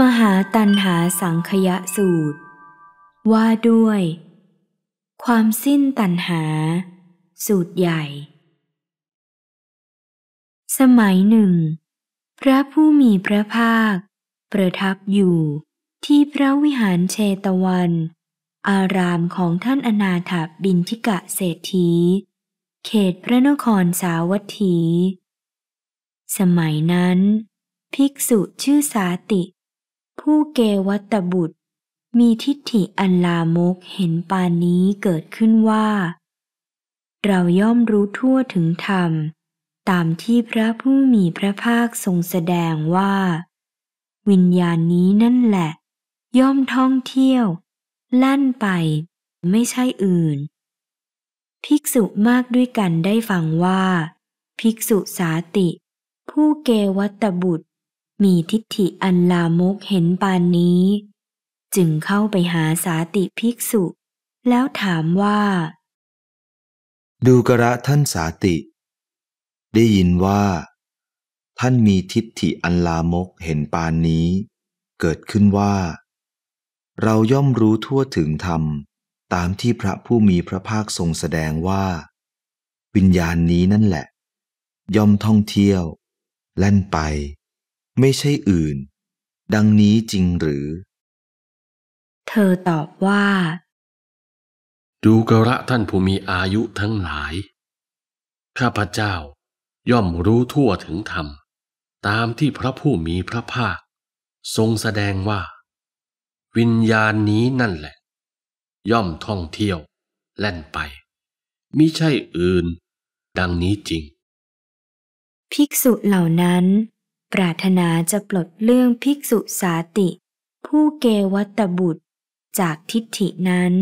มหาตันหาสังคยสูตร ว่าด้วย ความสิ้นตันหา สูตรใหญ่ สมัยหนึ่ง พระผู้มีพระภาค ประทับอยู่ที่พระวิหารเชตวัน อารามของท่านอนาถบินทิกะเศรษฐีเขตพระนครสาวัตถี สมัยนั้น ภิกษุชื่อสาติผู้เกวัตบุตร มีทิฏฐิอันลามกเห็นปานนี้เกิดขึ้นว่า เราย่อมรู้ทั่วถึงธรรม ตามที่พระผู้มีพระภาคทรงแสดงว่า วิญญาณนี้นั่นแหละ ย่อมท่องเที่ยว ลั่นไปไม่ใช่อื่น ภิกษุมากด้วยกันได้ฟังว่า ภิกษุสาติ ผู้เกวัตบุตรมีทิฏฐิอันลามกเห็นปานนี้ จึงเข้าไปหาสาติภิกษุ แล้วถามว่า ดูกระท่านสาติ ได้ยินว่า ท่านมีทิฏฐิอันลามกเห็นปานนี้ เกิดขึ้นว่า เราย่อมรู้ทั่วถึงธรรมตามที่พระผู้มีพระภาคทรงแสดงว่า วิญญาณนี้นั่นแหละ ย่อมท่องเที่ยวแล่นไปไม่ใช่อื่น ดังนี้จริงหรือ เธอตอบว่า ดูกระท่านผู้มีอายุทั้งหลาย ข้าพเจ้าย่อมรู้ทั่วถึงธรรม ตามที่พระผู้มีพระภาค ทรงแสดงว่า วิญญาณนี้นั่นแหละ ย่อมท่องเที่ยว แล่นไป มิใช่อื่น ดังนี้จริง ภิกษุเหล่านั้นปรารถนาจะปลดเรื่องภิกษุสาติ ผู้เกวัตบุตรจากทิฏฐินั้น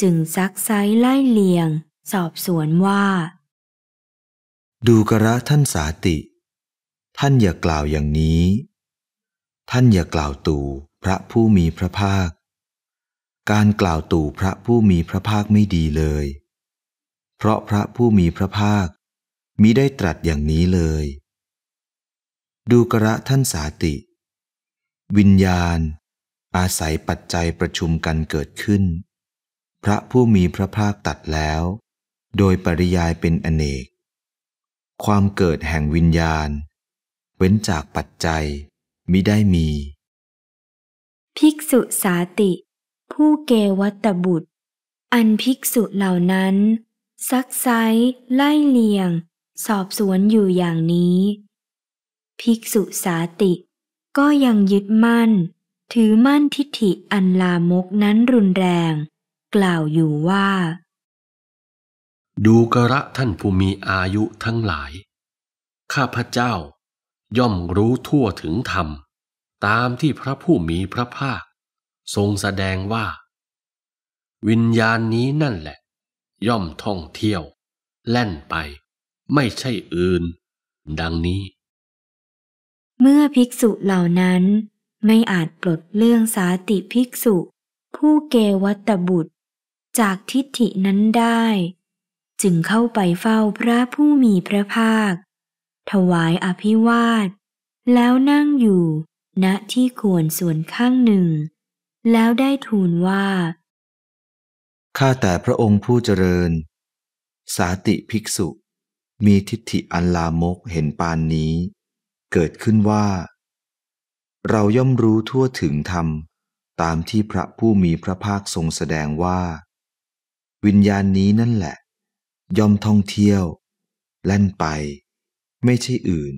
จึงซักไซไล่เลียง สอบสวนว่า ดูกระท่านสาติ ท่านอย่ากล่าวอย่างนี้ ท่านอย่ากล่าวตู่พระผู้มีพระภาค การกล่าวตู่พระผู้มีพระภาคไม่ดีเลย เพราะพระผู้มีพระภาคมิได้ตรัสอย่างนี้เลยดูกระท่านสาติ วิญญาณ อาศัยปัจจัยประชุมกันเกิดขึ้น พระผู้มีพระภาคตัดแล้ว โดยปริยายเป็นอเนก ความเกิดแห่งวิญญาณ เว้นจากปัจจัยมิได้มี ภิกษุสาติ ผู้เกวัตบุตร อันภิกษุเหล่านั้น ซักไซไล่เลียง สอบสวนอยู่อย่างนี้ภิกษุสาติก็ยังยึดมั่น ถือมั่นทิฏฐิอันลามกนั้นรุนแรงกล่าวอยู่ว่า ดูกระท่านผู้มีอายุทั้งหลาย ข้าพระเจ้าย่อมรู้ทั่วถึงธรรม ตามที่พระผู้มีพระภาค ทรงแสดงว่า วิญญาณนี้นั่นแหละ ย่อมท่องเที่ยว แล่นไป ไม่ใช่อื่น ดังนี้เมื่อภิกษุเหล่านั้นไม่อาจปลดเรื่องสาติภิกษุ ผู้เกวัตบุตรจากทิฏฐินั้นได้ จึงเข้าไปเฝ้าพระผู้มีพระภาค ถวายอภิวาท แล้วนั่งอยู่ณที่ควรส่วนข้างหนึ่ง แล้วได้ทูลว่าข้าแต่พระองค์ผู้เจริญ สาติภิกษุ มีทิฏฐิอันลามกเห็นปานนี้เกิดขึ้นว่า เราย่อมรู้ทั่วถึงธรรมตามที่พระผู้มีพระภาคทรงแสดงว่า วิญญาณนี้นั่นแหละ ย่อมท่องเที่ยวแล่นไปไม่ใช่อื่น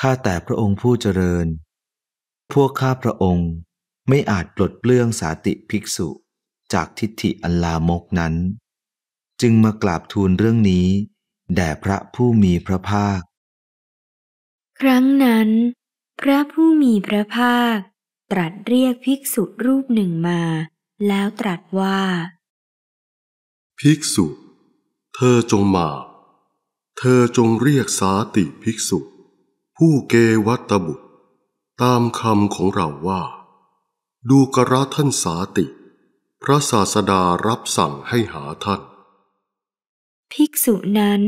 ข้าแต่พระองค์ผู้เจริญ พวกข้าพระองค์ไม่อาจปลดเปลื้องสาติภิกษุจากทิฏฐิอันลามกนั้น จึงมากราบทูลเรื่องนี้แด่พระผู้มีพระภาคครั้งนั้น พระผู้มีพระภาคตรัสเรียกภิกษุรูปหนึ่งมา แล้วตรัสว่า ภิกษุ เธอจงมา เธอจงเรียกสาติภิกษุ ผู้เกวัตบุตร ตามคำของเราว่า ดูกระท่านสาติ พระศาสดารับสั่งให้หาท่าน ภิกษุนั้น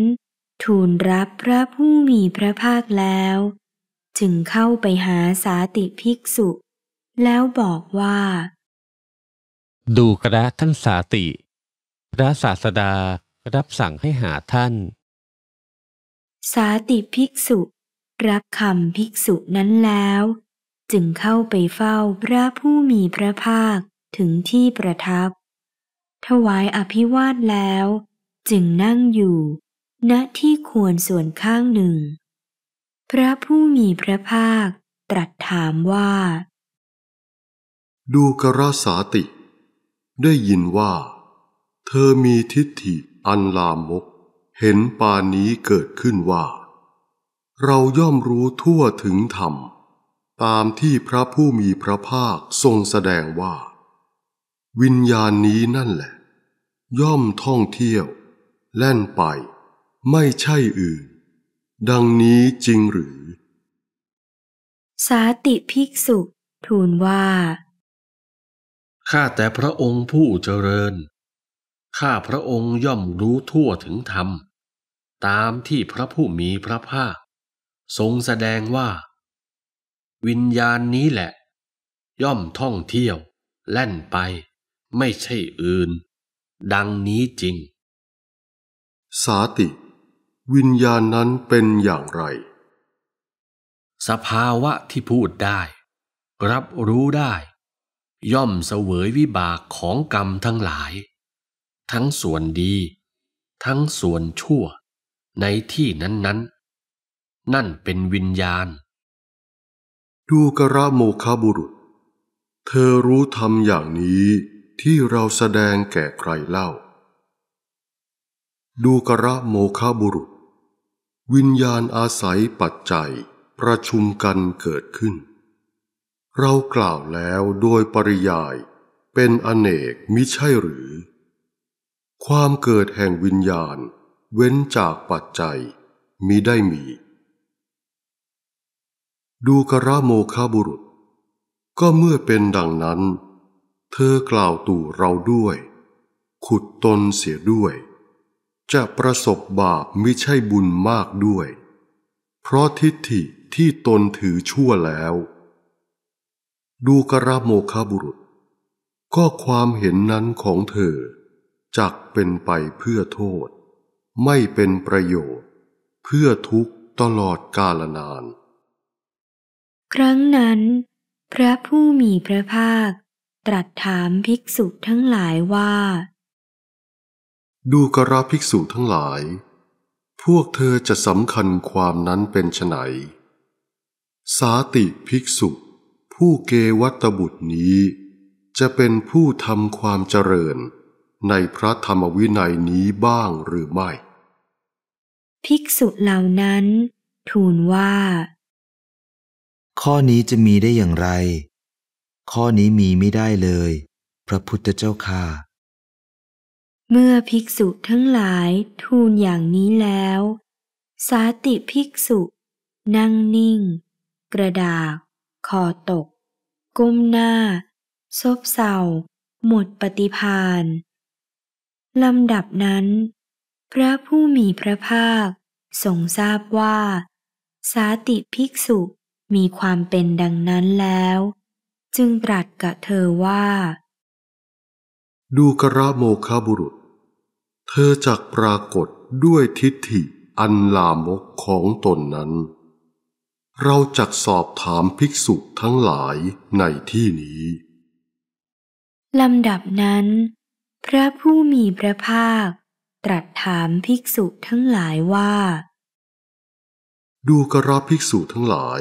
ทูลรับพระผู้มีพระภาคแล้ว จึงเข้าไปหาสาติภิกษุ แล้วบอกว่า ดูกระท่านสาติ พระศาสดารับสั่งให้หาท่าน สาติภิกษุ รับคำภิกษุนั้นแล้ว จึงเข้าไปเฝ้าพระผู้มีพระภาคถึงที่ประทับ ถวายอภิวาทแล้ว จึงนั่งอยู่ณที่ควรส่วนข้างหนึ่ง พระผู้มีพระภาคตรัสถามว่า ดูกระสาติ ได้ยินว่า เธอมีทิฏฐิอันลามก เห็นปานี้เกิดขึ้นว่า เราย่อมรู้ทั่วถึงธรรม ตามที่พระผู้มีพระภาคทรงแสดงว่า วิญญาณนี้นั่นแหละ ย่อมท่องเที่ยว แล่นไปไม่ใช่อื่น ดังนี้จริงหรือ สาติภิกษุทูลว่า ข้าแต่พระองค์ผู้เจริญ ข้าพระองค์ย่อมรู้ทั่วถึงธรรม ตามที่พระผู้มีพระภาคทรงแสดงว่า วิญญาณนี้แหละ ย่อมท่องเที่ยว แล่นไปไม่ใช่อื่น ดังนี้จริง สาติวิญญาณนั้นเป็นอย่างไร สภาวะที่พูดได้ รับรู้ได้ ย่อมเสวยวิบาก ของกรรมทั้งหลาย ทั้งส่วนดี ทั้งส่วนชั่วในที่นั้น ๆนนนั่นเป็นวิญญาณ ดูกระโมคาบุรุษ เธอรู้ธรรมอย่างนี้ที่เราแสดงแก่ใครเล่า ดูกระโมคาบุรุษวิญญาณอาศัยปัจจัยประชุมกันเกิดขึ้น เรากล่าวแล้วโดยปริยายเป็นอเนกมิใช่หรือ ความเกิดแห่งวิญญาณเว้นจากปัจจัยมิได้มี ดูกระโมคาบุรุษก็เมื่อเป็นดังนั้น เธอกล่าวตู่เราด้วย ขุดตนเสียด้วยจะประสบบาปมิใช่บุญมากด้วย เพราะทิฏฐิที่ตนถือชั่วแล้ว ดูกระโมคบุรุษก็ความเห็นนั้นของเธอ จักเป็นไปเพื่อโทษ ไม่เป็นประโยชน์เพื่อทุกตลอดกาลนาน ครั้งนั้น พระผู้มีพระภาคตรัสถามภิกษุทั้งหลายว่าดูกราภิกษุทั้งหลาย พวกเธอจะสำคัญความนั้นเป็นไฉนสาติภิกษุ ผู้เกวัตบุตรนี้ จะเป็นผู้ทำความเจริญในพระธรรมวินัยนี้บ้างหรือไม่ ภิกษุเหล่านั้นทูลว่า ข้อนี้จะมีได้อย่างไร ข้อนี้มีไม่ได้เลย พระพุทธเจ้าค่ะเมื่อภิกษุทั้งหลายทูลอย่างนี้แล้ว สาติภิกษุ นั่งนิ่ง กระดาษคอตก ก้มหน้าซบเศร้าหมดปฏิพานลำดับนั้น พระผู้มีพระภาคทรงทราบว่า สาติภิกษุมีความเป็นดังนั้นแล้ว จึงตรัสกับเธอว่า ดูกระโมคบุรุษธอจักปรากฏด้วยทิฏฐิอันลามกของตนนั้น เราจักสอบถามภิกษุทั้งหลายในที่นี้ลำดับนั้น พระผู้มีพระภาคตรัสถามภิกษุทั้งหลายว่า ดูกระภิกษุทั้งหลาย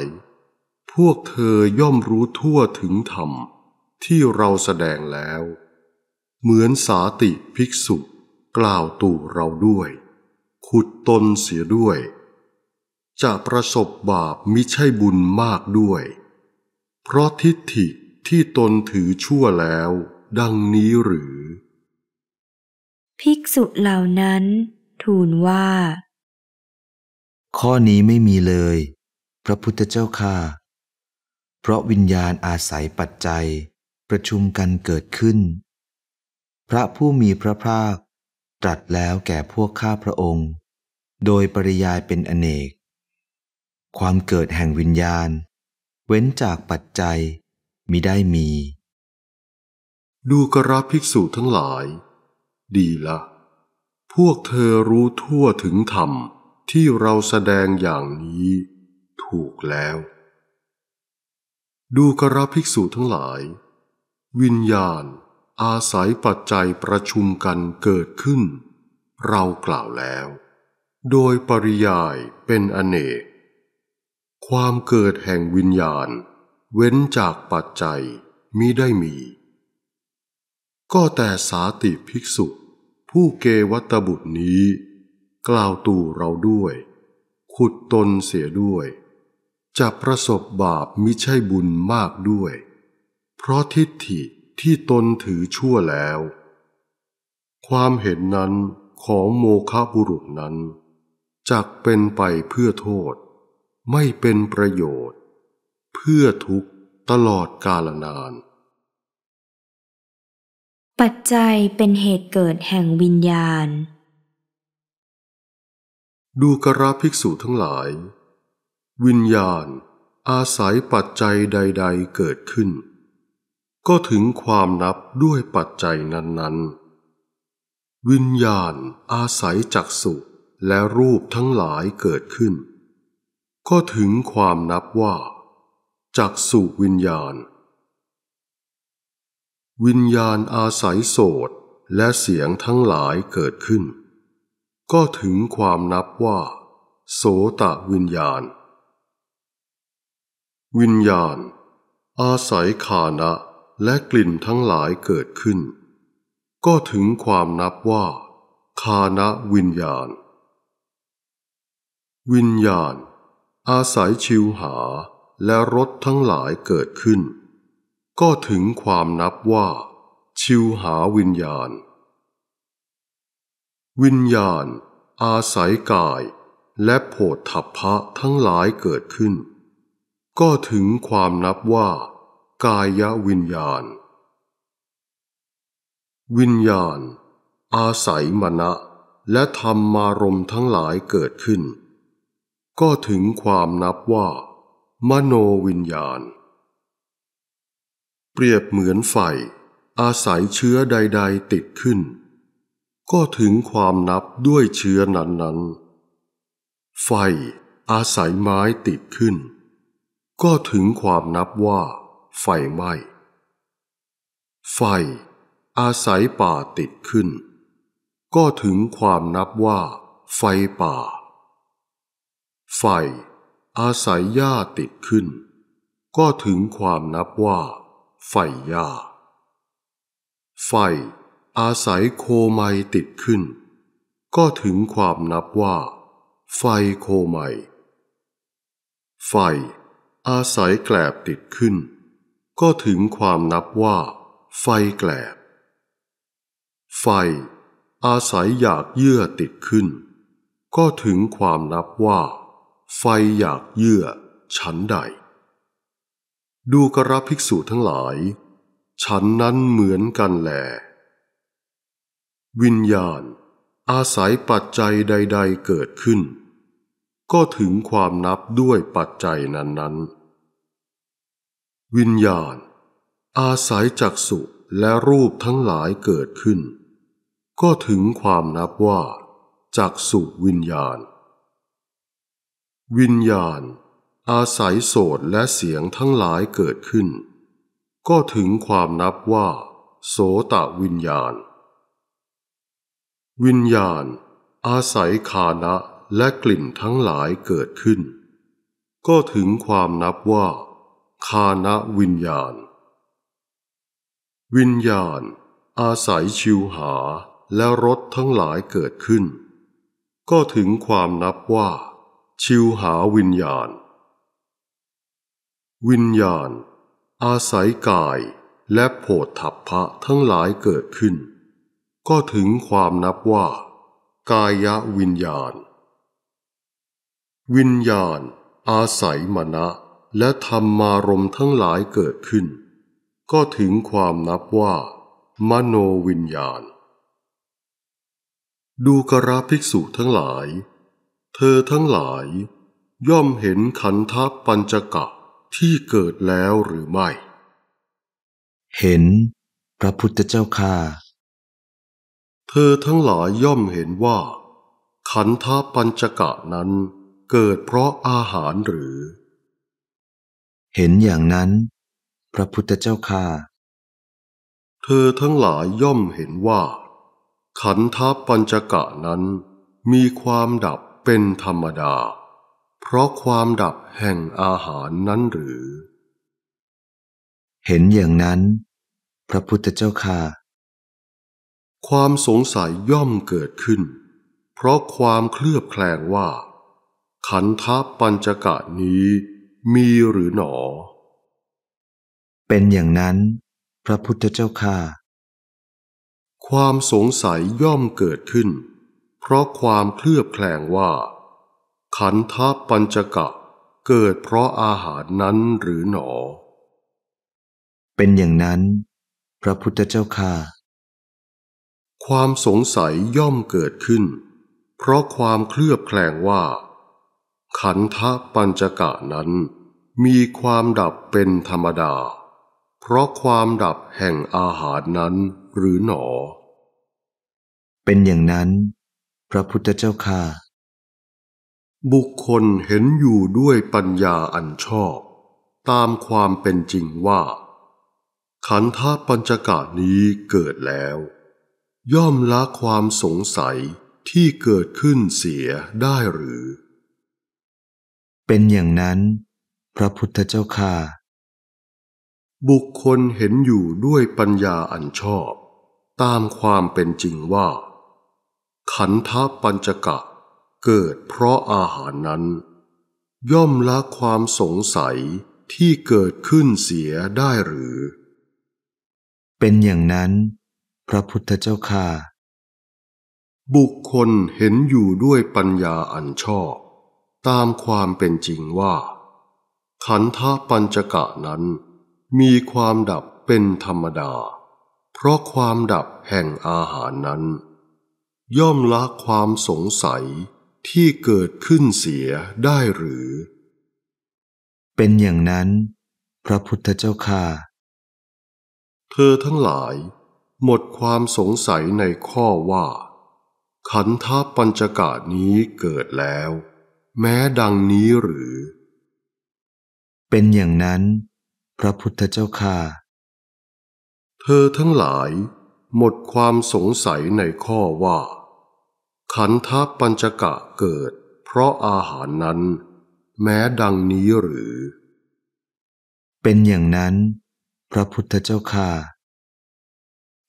พวกเธอย่อมรู้ทั่วถึงธรรม ที่เราแสดงแล้ว เหมือนสาติภิกษุกล่าวตู่เราด้วย ขุดตนเสียด้วย จะประสบบาปมิใช่บุญมากด้วย เพราะทิฏฐิที่ตนถือชั่วแล้ว ดังนี้หรือ ภิกษุเหล่านั้นทูลว่า ข้อนี้ไม่มีเลย พระพุทธเจ้าค่ะเพราะวิญญาณอาศัยปัจจัยประชุมกันเกิดขึ้น พระผู้มีพระภาคตรัสแล้วแก่พวกข้าพระองค์ โดยปริยายเป็นอเนก ความเกิดแห่งวิญญาณ เว้นจากปัจจัยมิได้มี ดูกราภิกษุทั้งหลาย ดีละ พวกเธอรู้ทั่วถึงธรรมที่เราแสดงอย่างนี้ ถูกแล้ว ดูกราภิกษุทั้งหลาย วิญญาณอาศัยปัจจัยประชุมกันเกิดขึ้น เรากล่าวแล้ว โดยปริยายเป็นอเนก ความเกิดแห่งวิญญาณ เว้นจากปัจจัยมิได้มี ก็แต่สาติภิกษุ ผู้เกวัตบุตรนี้ กล่าวตู่เราด้วย ขุดตนเสียด้วย จะประสบบาปมิใช่บุญมากด้วย เพราะทิฏฐิที่ตนถือชั่วแล้ว ความเห็นนั้นของโมฆะบุรุษนั้น จักเป็นไปเพื่อโทษ ไม่เป็นประโยชน์ เพื่อทุกตลอดกาลนาน ปัจจัยเป็นเหตุเกิดแห่งวิญญาณ ดูกราภิกษุทั้งหลาย วิญญาณอาศัยปัจจัยใดๆเกิดขึ้นก็ถึงความนับด้วยปัจจัยนั้น ๆ วิญญาณอาศัยจักสุและรูปทั้งหลายเกิดขึ้น ก็ถึงความนับว่า จักสุวิญญาณ วิญญาณอาศัยโสตและเสียงทั้งหลายเกิดขึ้น ก็ถึงความนับว่า โสตะวิญญาณ วิญญาณ อาศัยขานะและกลิ่นทั้งหลายเกิดขึ้น ก็ถึงความนับว่า คานะวิญญาณ วิญญาณ อาศัยชิวหา และรสทั้งหลายเกิดขึ้น ก็ถึงความนับว่า ชิวหาวิญญาณ วิญญาณ อาศัยกาย และโผฏฐัพพะทั้งหลายเกิดขึ้น ก็ถึงความนับว่ากายวิญญาณ วิญญาณ อาศัยมณะ และธรรมารมทั้งหลายเกิดขึ้น ก็ถึงความนับว่า มโนวิญญาณ เปรียบเหมือนไฟ อาศัยเชื้อใด ๆติดขึ้น ก็ถึงความนับด้วยเชื้อนั้นๆ ไฟ อาศัยไม้ติดขึ้น ก็ถึงความนับว่าไฟไหม้ ไฟ อาศัยป่าติดขึ้น ก็ถึงความนับว่า ไฟป่า ไฟ อาศัยหญ้าติดขึ้น ก็ถึงความนับว่า ไฟหญ้า ไฟ อาศัยโคไมติดขึ้น ก็ถึงความนับว่า ไฟโคไมไฟ อาศัยแกลบติดขึ้นก็ถึงความนับว่า ไฟแกลบ ไฟ อาศัยอยากเยื่อติดขึ้น ก็ถึงความนับว่า ไฟอยากเยื่อชั้นใด ดูกระภิกษุทั้งหลายชั้นนั้นเหมือนกันแหลวิญญาณ อาศัยปัจจัยใด ๆเกิดขึ้น ก็ถึงความนับด้วยปัจจัยนั้นๆวิญญาณ อาศัยจักสุและรูปทั้งหลายเกิดขึ้น ก็ถึงความนับว่าจักสุวิญญาณ วิญญาณ อาศัยโสตและเสียงทั้งหลายเกิดขึ้น ก็ถึงความนับว่า โสตวิญญาณ วิญญาณ อาศัยคานะและกลิ่นทั้งหลายเกิดขึ้น ก็ถึงความนับว่าคานวิญญาณ วิญญาณ อาศัยชิวหาและรสทั้งหลายเกิดขึ้น ก็ถึงความนับว่า ชิวหาวิญญาณ วิญญาณ อาศัยกายและโผฏฐัพพะทั้งหลายเกิดขึ้น ก็ถึงความนับว่า กายวิญญาณ วิญญาณ อาศัยมณนะและธรรมารมทั้งหลายเกิดขึ้น ก็ถึงความนับว่า มโนวิญญาณ ดูกราภิกษุทั้งหลาย เธอทั้งหลาย ย่อมเห็นขันธปัญจกะที่เกิดแล้วหรือไม่ เห็น พระพุทธเจ้าค่า เธอทั้งหลายย่อมเห็นว่า ขันธปัญจกะนั้นเกิดเพราะอาหารหรือเห็นอย่างนั้น พระพุทธเจ้าค่าเธอทั้งหลายย่อมเห็นว่า ขันธปัญจกะนั้น มีความดับเป็นธรรมดา เพราะความดับแห่งอาหารนั้นหรือ เห็นอย่างนั้น พระพุทธเจ้าค่าความสงสัยย่อมเกิดขึ้น เพราะความเคลือบแคลงว่า ขันธปัญจกะนี้มีหรือหนอ เป็นอย่างนั้นพระพุทธเจ้าค่า ความสงสัยย่อมเกิดขึ้น เพราะความเคลือบแคลงว่า ขันธปัญจกะ เกิดเพราะอาหารนั้นหรือหนอ เป็นอย่างนั้น พระพุทธเจ้าค่าความสงสัยย่อมเกิดขึ้น เพราะความเคลือบแคลงว่าขันธปัญจกะนั้นมีความดับเป็นธรรมดา เพราะความดับแห่งอาหารนั้นหรือหนอ เป็นอย่างนั้น พระพุทธเจ้าค่ะบุคคลเห็นอยู่ด้วยปัญญาอันชอบ ตามความเป็นจริงว่า ขันธปัญจกะนี้เกิดแล้ว ย่อมละความสงสัยที่เกิดขึ้นเสียได้หรือเป็นอย่างนั้น พระพุทธเจ้าค่าบุคคลเห็นอยู่ด้วยปัญญาอันชอบ ตามความเป็นจริงว่า ขันธปัญจกะเกิดเพราะอาหารนั้น ย่อมละความสงสัยที่เกิดขึ้นเสียได้หรือ เป็นอย่างนั้น พระพุทธเจ้าค่าบุคคลเห็นอยู่ด้วยปัญญาอันชอบตามความเป็นจริงว่า ขันธปัญจกะนั้น มีความดับเป็นธรรมดา เพราะความดับแห่งอาหารนั้น ย่อมละความสงสัยที่เกิดขึ้นเสียได้หรือ เป็นอย่างนั้น พระพุทธเจ้าค่าเธอทั้งหลายหมดความสงสัยในข้อว่า ขันธปัญจกะนี้เกิดแล้วแม้ดังนี้หรือ เป็นอย่างนั้น พระพุทธเจ้าค่ะเธอทั้งหลาย หมดความสงสัยในข้อว่า ขันธปัญจกะเกิด เพราะอาหารนั้น แม้ดังนี้หรือ เป็นอย่างนั้น พระพุทธเจ้าค่ะ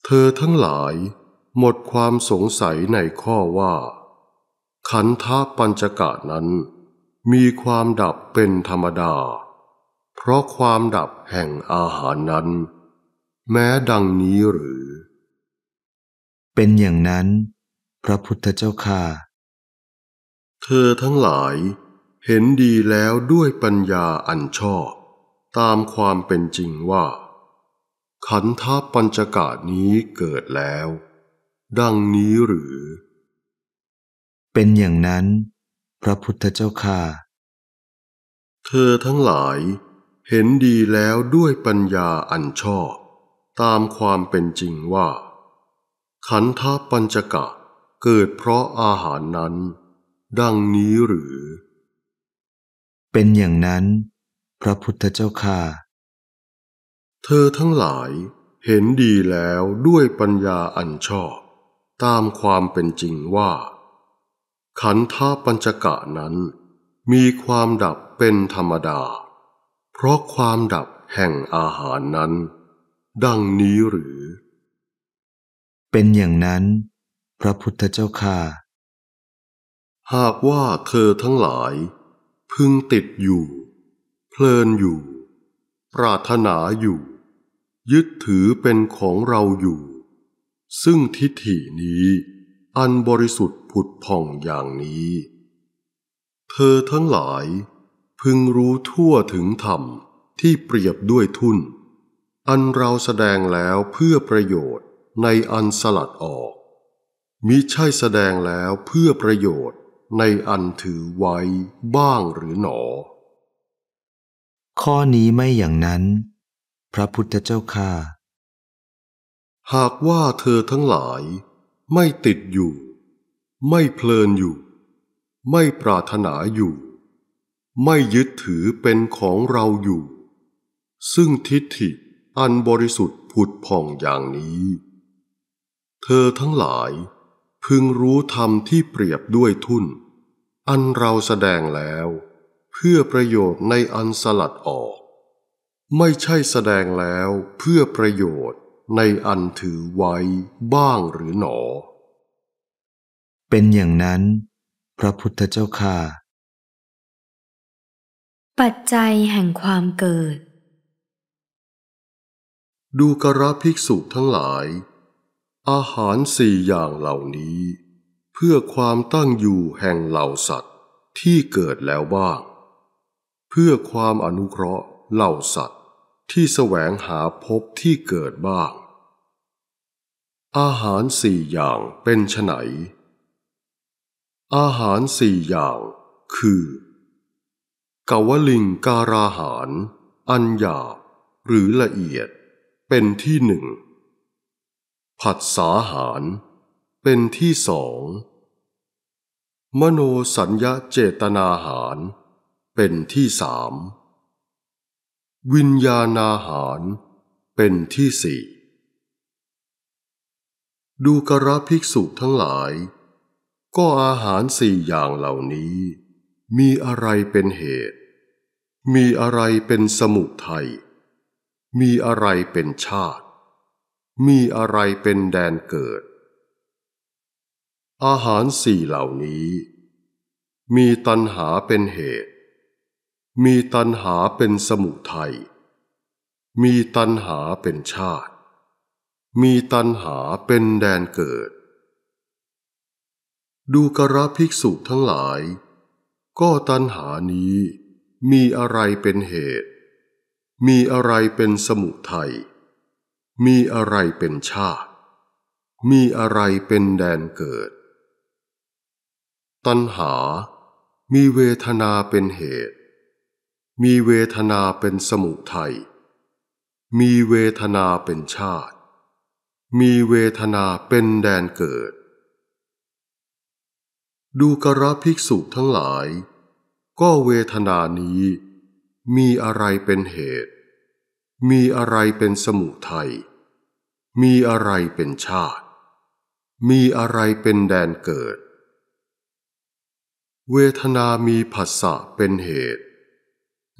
เธอทั้งหลาย หมดความสงสัยในข้อว่าขันธปัญจกะนั้นมีความดับเป็นธรรมดา เพราะความดับแห่งอาหารนั้นแม้ดังนี้หรือ เป็นอย่างนั้น พระพุทธเจ้าค่ะเธอทั้งหลายเห็นดีแล้วด้วยปัญญาอันชอบตามความเป็นจริงว่า ขันธปัญจกะนี้เกิดแล้วดังนี้หรือเป็นอย่างนั้น พระพุทธเจ้าค่ะ เธอทั้งหลายเห็นดีแล้วด้วยปัญญาอันชอบ ตามความเป็นจริงว่า ขันธปัญจกะเกิดเพราะอาหารนั้น ดังนี้หรือ เป็นอย่างนั้น พระพุทธเจ้าค่ะ เธอทั้งหลายเห็นดีแล้วด้วยปัญญาอันชอบ ตามความเป็นจริงว่าขันธปัญจกะนั้น มีความดับเป็นธรรมดา เพราะความดับแห่งอาหารนั้น ดังนี้หรือ เป็นอย่างนั้น พระพุทธเจ้าค่าหากว่าเธอทั้งหลาย พึงติดอยู่ เพลินอยู่ ปรารถนาอยู่ ยึดถือเป็นของเราอยู่ ซึ่งทิฏฐินี้อันบริสุทธิ์พุดพ่องอย่างนี้ เธอทั้งหลาย พึงรู้ทั่วถึงธรรมที่เปรียบด้วยทุนอันเราแสดงแล้วเพื่อประโยชน์ในอันสลัดออกมิใช่แสดงแล้วเพื่อประโยชน์ในอันถือไว้บ้างหรือหนอ ข้อนี้ไม่อย่างนั้น พระพุทธเจ้าข้าหากว่าเธอทั้งหลายไม่ติดอยู่ไม่เพลินอยู่ ไม่ปรารถนาอยู่ ไม่ยึดถือเป็นของเราอยู่ ซึ่งทิฏฐิอันบริสุทธิ์ผุดผ่องอย่างนี้ เธอทั้งหลายพึงรู้ธรรมที่เปรียบด้วยทุนอันเราแสดงแล้วเพื่อประโยชน์ในอันสลัดออก ไม่ใช่แสดงแล้วเพื่อประโยชน์ในอันถือไว้บ้างหรือหนอเป็นอย่างนั้น พระพุทธเจ้าค่าปัจจัยแห่งความเกิด ดูกระภิกษุทั้งหลาย อาหารสี่อย่างเหล่านี้ เพื่อความตั้งอยู่แห่งเหล่าสัตว์ที่เกิดแล้วบ้าง เพื่อความอนุเคราะห์เหล่าสัตว์ที่แสวงหาพบที่เกิดบ้าง อาหารสี่อย่างเป็นไฉนอาหารสี่อย่างคือ กวลิงการาหาร อันหยาบ หรือละเอียดเป็นที่หนึ่ง ผัสสาหารเป็นที่สอง มโนสัญญาเจตนาหาร เป็นที่สาม วิญญาณาหาร เป็นที่สี่ ดูกระภิกษุทั้งหลายก็อาหารสี่อย่างเหล่านี้ มีอะไรเป็นเหตุ มีอะไรเป็นสมุทัยมีอะไรเป็นชาติ มีอะไรเป็นแดนเกิด อาหารสี่เหล่านี้ มีตัณหาเป็นเหตุ มีตัณหาเป็นสมุทัยมีตัณหาเป็นชาติ มีตัณหาเป็นแดนเกิดดูกระภิกษุทั้งหลายก็ตัณหานี้มีอะไรเป็นเหตุ มีอะไรเป็นสมุทัยมีอะไรเป็นชาติ มีอะไรเป็นแดนเกิด ตัณหา มีเวทนาเป็นเหตุ มีเวทนาเป็นสมุทัยมีเวทนาเป็นชาติ มีเวทนาเป็นแดนเกิดดูกระภิกษุทั้งหลายก็เวทนานี้มีอะไรเป็นเหตุ มีอะไรเป็นสมุทัยมีอะไรเป็นชาติ มีอะไรเป็นแดนเกิด เวทนามีผัสสะเป็นเหตุ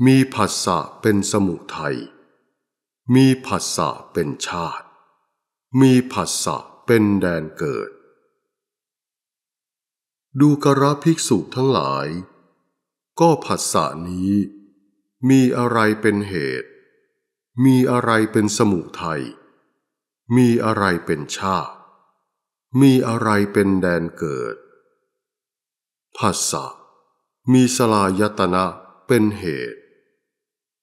มีผัสสะเป็นสมุทัยมีผัสสะเป็นชาติ มีผัสสะเป็นแดนเกิดดูกระภิกษุทั้งหลาย ก็ผัสสะนี้ มีอะไรเป็นเหตุ มีอะไรเป็นสมุทัย มีอะไรเป็นชาติ มีอะไรเป็นแดนเกิดผัสสะมีสลายตนะเป็นเหตุ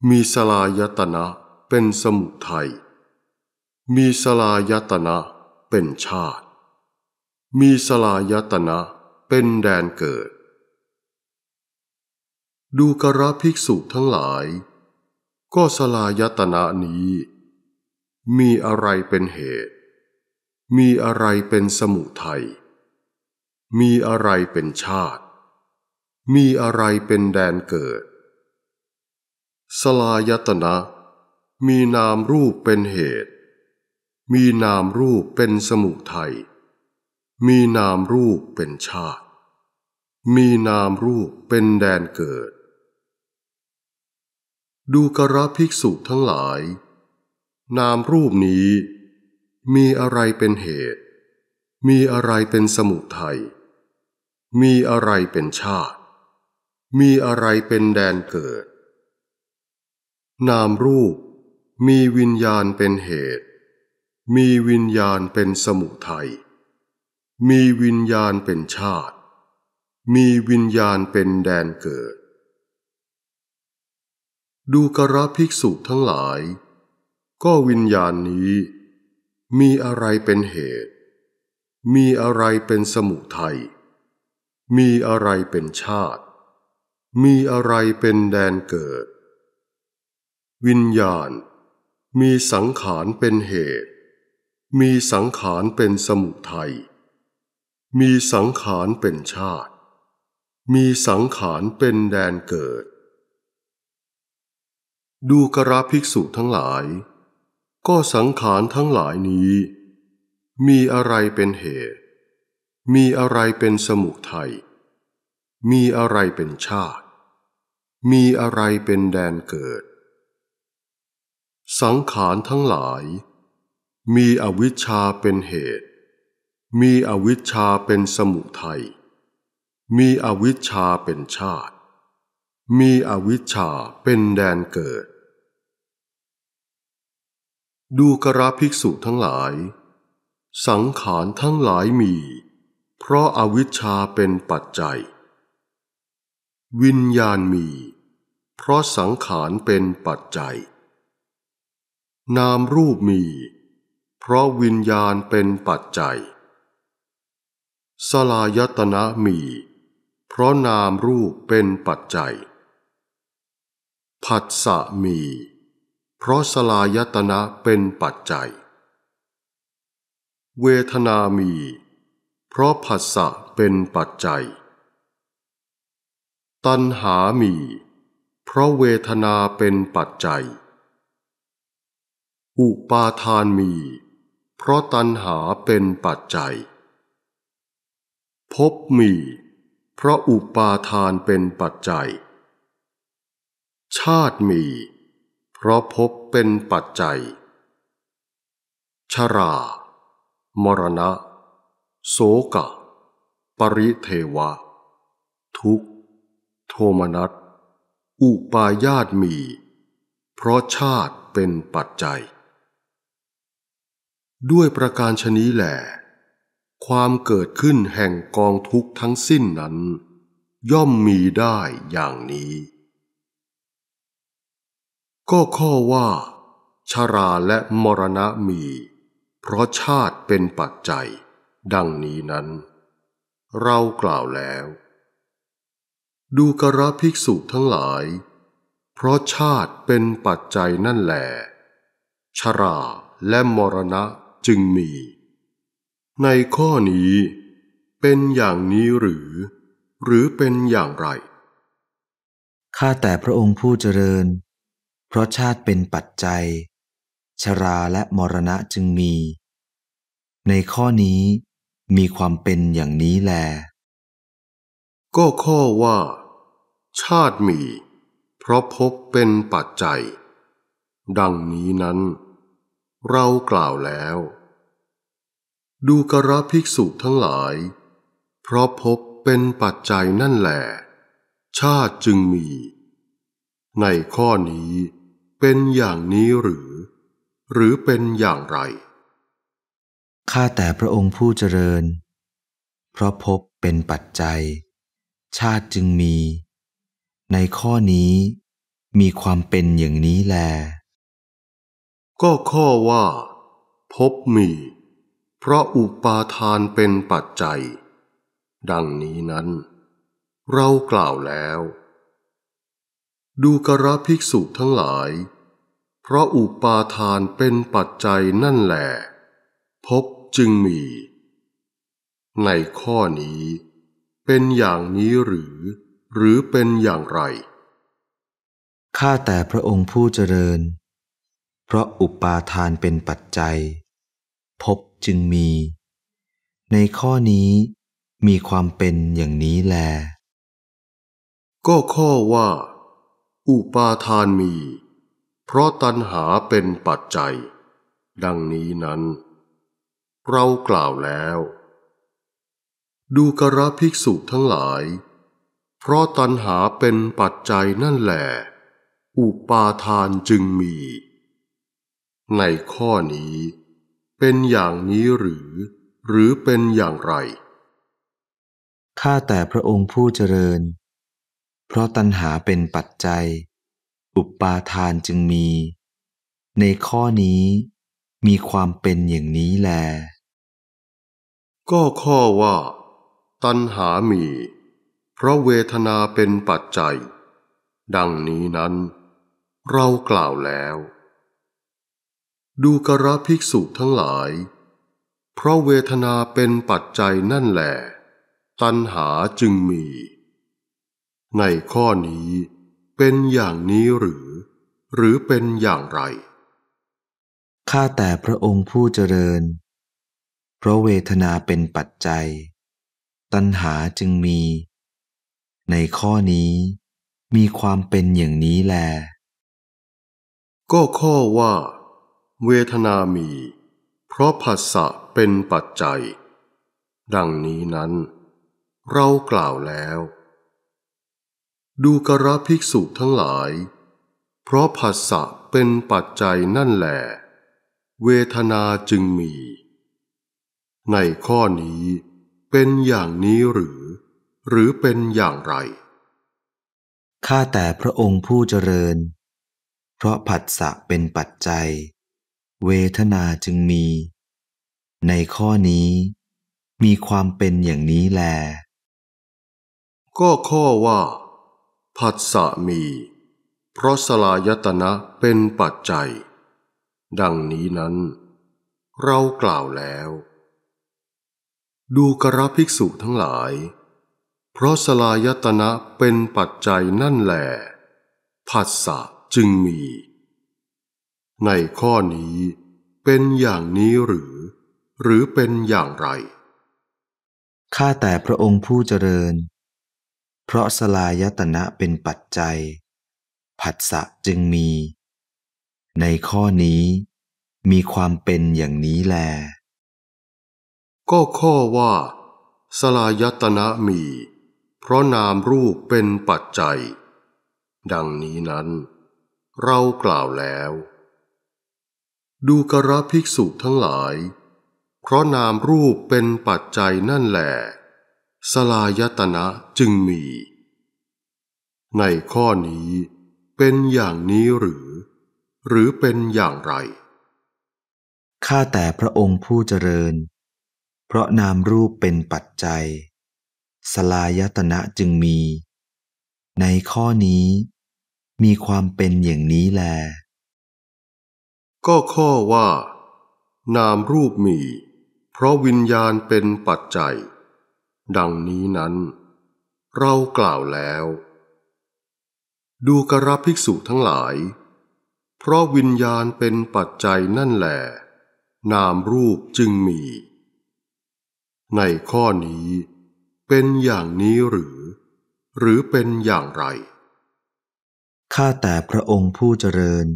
มีสลายตนะเป็นสมุทัย มีสลายตนะเป็นชาติ มีสลายตนะเป็นแดนเกิด ดูกระภิกษุทั้งหลาย ก็สลายตนะนี้ มีอะไรเป็นเหตุ มีอะไรเป็นสมุทัย มีอะไรเป็นชาติ มีอะไรเป็นแดนเกิด สลายตนะ มีนามรูปเป็นเหตุ มีนามรูปเป็นสมุทัยมีนามรูปเป็นชาติ มีนามรูปเป็นแดนเกิด ดูกระภิกษุทั้งหลาย นามรูปนี้ มีอะไรเป็นเหตุ มีอะไรเป็นสมุทยัย มีอะไรเป็นชาติ มีอะไรเป็นแดนเกิด นามรูปมีวิญญาณเป็นเหตุ มีวิญญาณเป็นสมุทยัยมีวิญญาณเป็นชาติ มีวิญญาณเป็นแดนเกิด ดูกระภิกษุทั้งหลาย ก็วิญญาณนี้ มีอะไรเป็นเหตุ มีอะไรเป็นสมุทัย มีอะไรเป็นชาติ มีอะไรเป็นแดนเกิด วิญญาณ มีสังขารเป็นเหตุ มีสังขารเป็นสมุทัยมีสังขารเป็นชาติ มีสังขารเป็นแดนเกิด ดูกราภิกษุทั้งหลาย ก็สังขารทั้งหลายนี้ มีอะไรเป็นเหตุ มีอะไรเป็นสมุทัยมีอะไรเป็นชาติ มีอะไรเป็นแดนเกิด สังขารทั้งหลาย มีอวิชชาเป็นเหตุมีอวิชชาเป็นสมุทัย มีอวิชชาเป็นชาติ มีอวิชชาเป็นแดนเกิด ดูกราภิกษุทั้งหลาย สังขารทั้งหลายมี เพราะอาวิชชาเป็นปัจจัย วิญญาณมี เพราะสังขารเป็นปัจจัย นามรูปมี เพราะวิญญาณเป็นปัจจัยสลายตนะมี เพราะนามรูปเป็นปัจจัย ผัสสะมี เพราะสลายตนะเป็นปัจจัย เวทนามี เพราะผัสสะเป็นปัจจัย ตัณหามี เพราะเวทนาเป็นปัจจัย อุปาทานมี เพราะตัณหาเป็นปัจจัยพบมี เพราะอุปาทานเป็นปัจจัย ชาติมี เพราะพบเป็นปัจจัย ชรา มรณะโสกะ ปริเทวะ ทุก โทมนัส อุปาญาตมี เพราะชาติเป็นปัจจัย ด้วยประการชนี้แหละความเกิดขึ้นแห่งกองทุกข์ทั้งสิ้นนั้น ย่อมมีได้อย่างนี้ ก็ข้อว่าชราและมรณะมี เพราะชาติเป็นปัจจัย ดังนี้นั้น เรากล่าวแล้ว ดูกระภิกษุทั้งหลาย เพราะชาติเป็นปัจจัยนั่นแหละชราและมรณะจึงมีในข้อนี้เป็นอย่างนี้หรือ หรือเป็นอย่างไรข้าแต่พระองค์ผู้เจริญ เพราะชาติเป็นปัจจัย ชราและมรณะจึงมี ในข้อนี้มีความเป็นอย่างนี้แล ก็ข้อว่าชาติมีเพราะพบเป็นปัจจัย ดังนี้นั้นเรากล่าวแล้วดูกระภิกษุทั้งหลาย เพราะพบเป็นปัจจัยนั่นแหละชาติจึงมี ในข้อนี้เป็นอย่างนี้หรือ หรือเป็นอย่างไรข้าแต่พระองค์ผู้เจริญ เพราะพบเป็นปัจจัย ชาติจึงมี ในข้อนี้มีความเป็นอย่างนี้แล ก็ข้อว่า พบมีเพราะอุปาทานเป็นปัจจัย ดังนี้นั้น เรากล่าวแล้ว ดูกระภิกษุทั้งหลาย เพราะอุปาทานเป็นปัจจัยนั่นแหละพบจึงมี ในข้อนี้เป็นอย่างนี้หรือ หรือเป็นอย่างไร ข้าแต่พระองค์ผู้เจริญ เพราะอุปาทานเป็นปัจจัยพบจึงมี ในข้อนี้มีความเป็นอย่างนี้แล ก็ข้อว่า อุปาทานมี เพราะตัณหาเป็นปัจจัย ดังนี้นั้น เรากล่าวแล้ว ดูกระภิกษุทั้งหลาย เพราะตัณหาเป็นปัจจัยนั่นแหละอุปาทานจึงมี ในข้อนี้เป็นอย่างนี้หรือ หรือเป็นอย่างไรข้าแต่พระองค์ผู้เจริญ เพราะตัณหาเป็นปัจจัย อุปาทานจึงมี ในข้อนี้มีความเป็นอย่างนี้แล ก็ข้อว่า ตัณหามี เพราะเวทนาเป็นปัจจัย ดังนี้นั้นเรากล่าวแล้วดูกระภิกษุทั้งหลาย เพราะเวทนาเป็นปัจจัยนั่นแหละตัณหาจึงมี ในข้อนี้เป็นอย่างนี้หรือ หรือเป็นอย่างไร ข้าแต่พระองค์ผู้เจริญ เพราะเวทนาเป็นปัจจัย ตัณหาจึงมี ในข้อนี้มีความเป็นอย่างนี้แล ก็ข้อว่าเวทนามี เพราะผัสสะเป็นปัจจัย ดังนี้นั้น เรากล่าวแล้ว ดูกระภิกษุทั้งหลาย เพราะผัสสะเป็นปัจจัยนั่นแหลเวทนาจึงมี ในข้อนี้เป็นอย่างนี้หรือ หรือเป็นอย่างไรข้าแต่พระองค์ผู้เจริญ เพราะผัสสะเป็นปัจจัยเวทนาจึงมี ในข้อนี้ มีความเป็นอย่างนี้แล ก็ข้อว่า ผัสสะมี เพราะสลายตนะเป็นปัจจัย ดังนี้นั้น เรากล่าวแล้ว ดูกระภิกษุทั้งหลาย เพราะสลายตนะเป็นปัจจัยนั่นแหละผัสสะจึงมีในข้อนี้เป็นอย่างนี้หรือ หรือเป็นอย่างไร ข้าแต่พระองค์ผู้เจริญ เพราะสลายตนะเป็นปัจจัย ผัสสะจึงมี ในข้อนี้มีความเป็นอย่างนี้แล ก็ข้อว่าสลายตนะมี เพราะนามรูปเป็นปัจจัย ดังนี้นั้นเรากล่าวแล้วดูกระภิกษุทั้งหลาย เพราะนามรูปเป็นปัจจัยนั่นแหละสลายตนะจึงมี ในข้อนี้เป็นอย่างนี้หรือ หรือเป็นอย่างไร ข้าแต่พระองค์ผู้เจริญ เพราะนามรูปเป็นปัจจัย สลายตนะจึงมี ในข้อนี้มีความเป็นอย่างนี้แลก็ข้อว่า นามรูปมี เพราะวิญญาณเป็นปัจจัย ดังนี้นั้น เรากล่าวแล้ว ดูกรบภิกษุทั้งหลาย เพราะวิญญาณเป็นปัจจัยนั่นแหละนามรูปจึงมี ในข้อนี้เป็นอย่างนี้หรือ หรือเป็นอย่างไรข้าแต่พระองค์ผู้เจริญ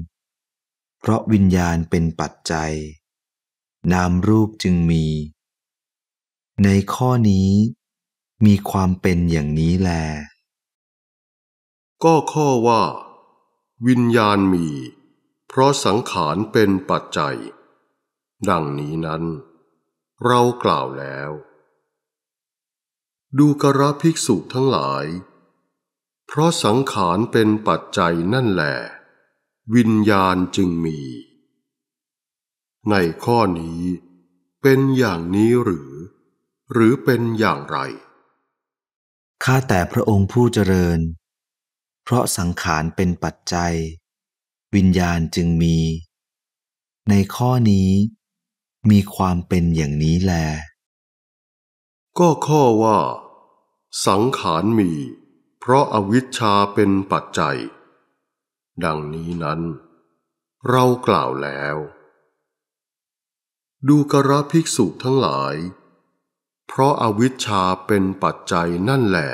เพราะวิญญาณเป็นปัจจัย นามรูปจึงมี ในข้อนี้มีความเป็นอย่างนี้แล ก็ข้อว่าวิญญาณมีเพราะสังขารเป็นปัจจัย ดังนี้นั้นเรากล่าวแล้ว ดูกระภิกษุทั้งหลาย เพราะสังขารเป็นปัจจัยนั่นแหละวิญญาณจึงมีในข้อนี้เป็นอย่างนี้หรือ หรือเป็นอย่างไร ข้าแต่พระองค์ผู้เจริญ เพราะสังขารเป็นปัจจัย วิญญาณจึงมี ในข้อนี้มีความเป็นอย่างนี้แล ก็ข้อว่า สังขารมีเพราะอาวิชชาเป็นปัจจัยดังนี้นั้น เรากล่าวแล้ว ดูกระภิกษุทั้งหลาย เพราะอาวิชชาเป็นปัจจัยนั่นแหละ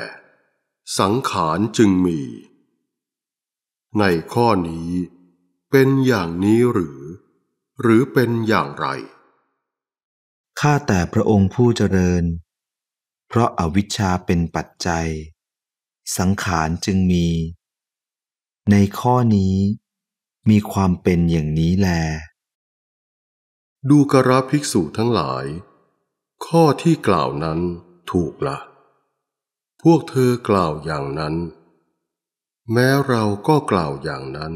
สังขารจึงมี ในข้อนี้เป็นอย่างนี้หรือ หรือเป็นอย่างไร ข้าแต่พระองค์ผู้เจริญ เพราะอาวิชชาเป็นปัจจัย สังขารจึงมีในข้อนี้มีความเป็นอย่างนี้แล ดูกราภิกษุทั้งหลาย ข้อที่กล่าวนั้นถูกละ พวกเธอกล่าวอย่างนั้น แม้เราก็กล่าวอย่างนั้น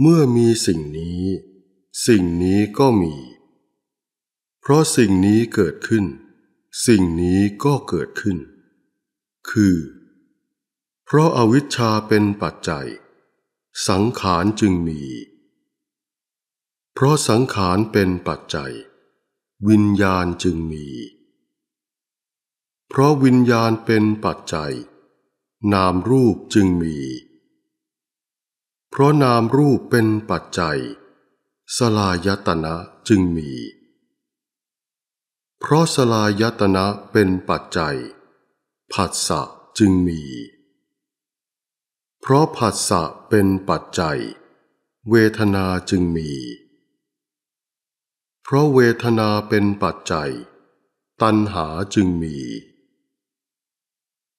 เมื่อมีสิ่งนี้ สิ่งนี้ก็มี เพราะสิ่งนี้เกิดขึ้น สิ่งนี้ก็เกิดขึ้น คือเพราะอาวิชชาเป็นปัจจัย สังขารจึงมี เพราะสังขารเป็นปัจจัย วิญญาณจึงมี เพราะวิญญาณเป็นปัจจัย นามรูปจึงมี เพราะนามรูปเป็นปัจจัยสลายตนะจึงมี เพราะสลายตนะเป็นปัจจัย ผัสสะจึงมีเพราะผัสสะเป็นปัจจัย เวทนาจึงมี เพราะเวทนาเป็นปัจจัย ตัณหาจึงมี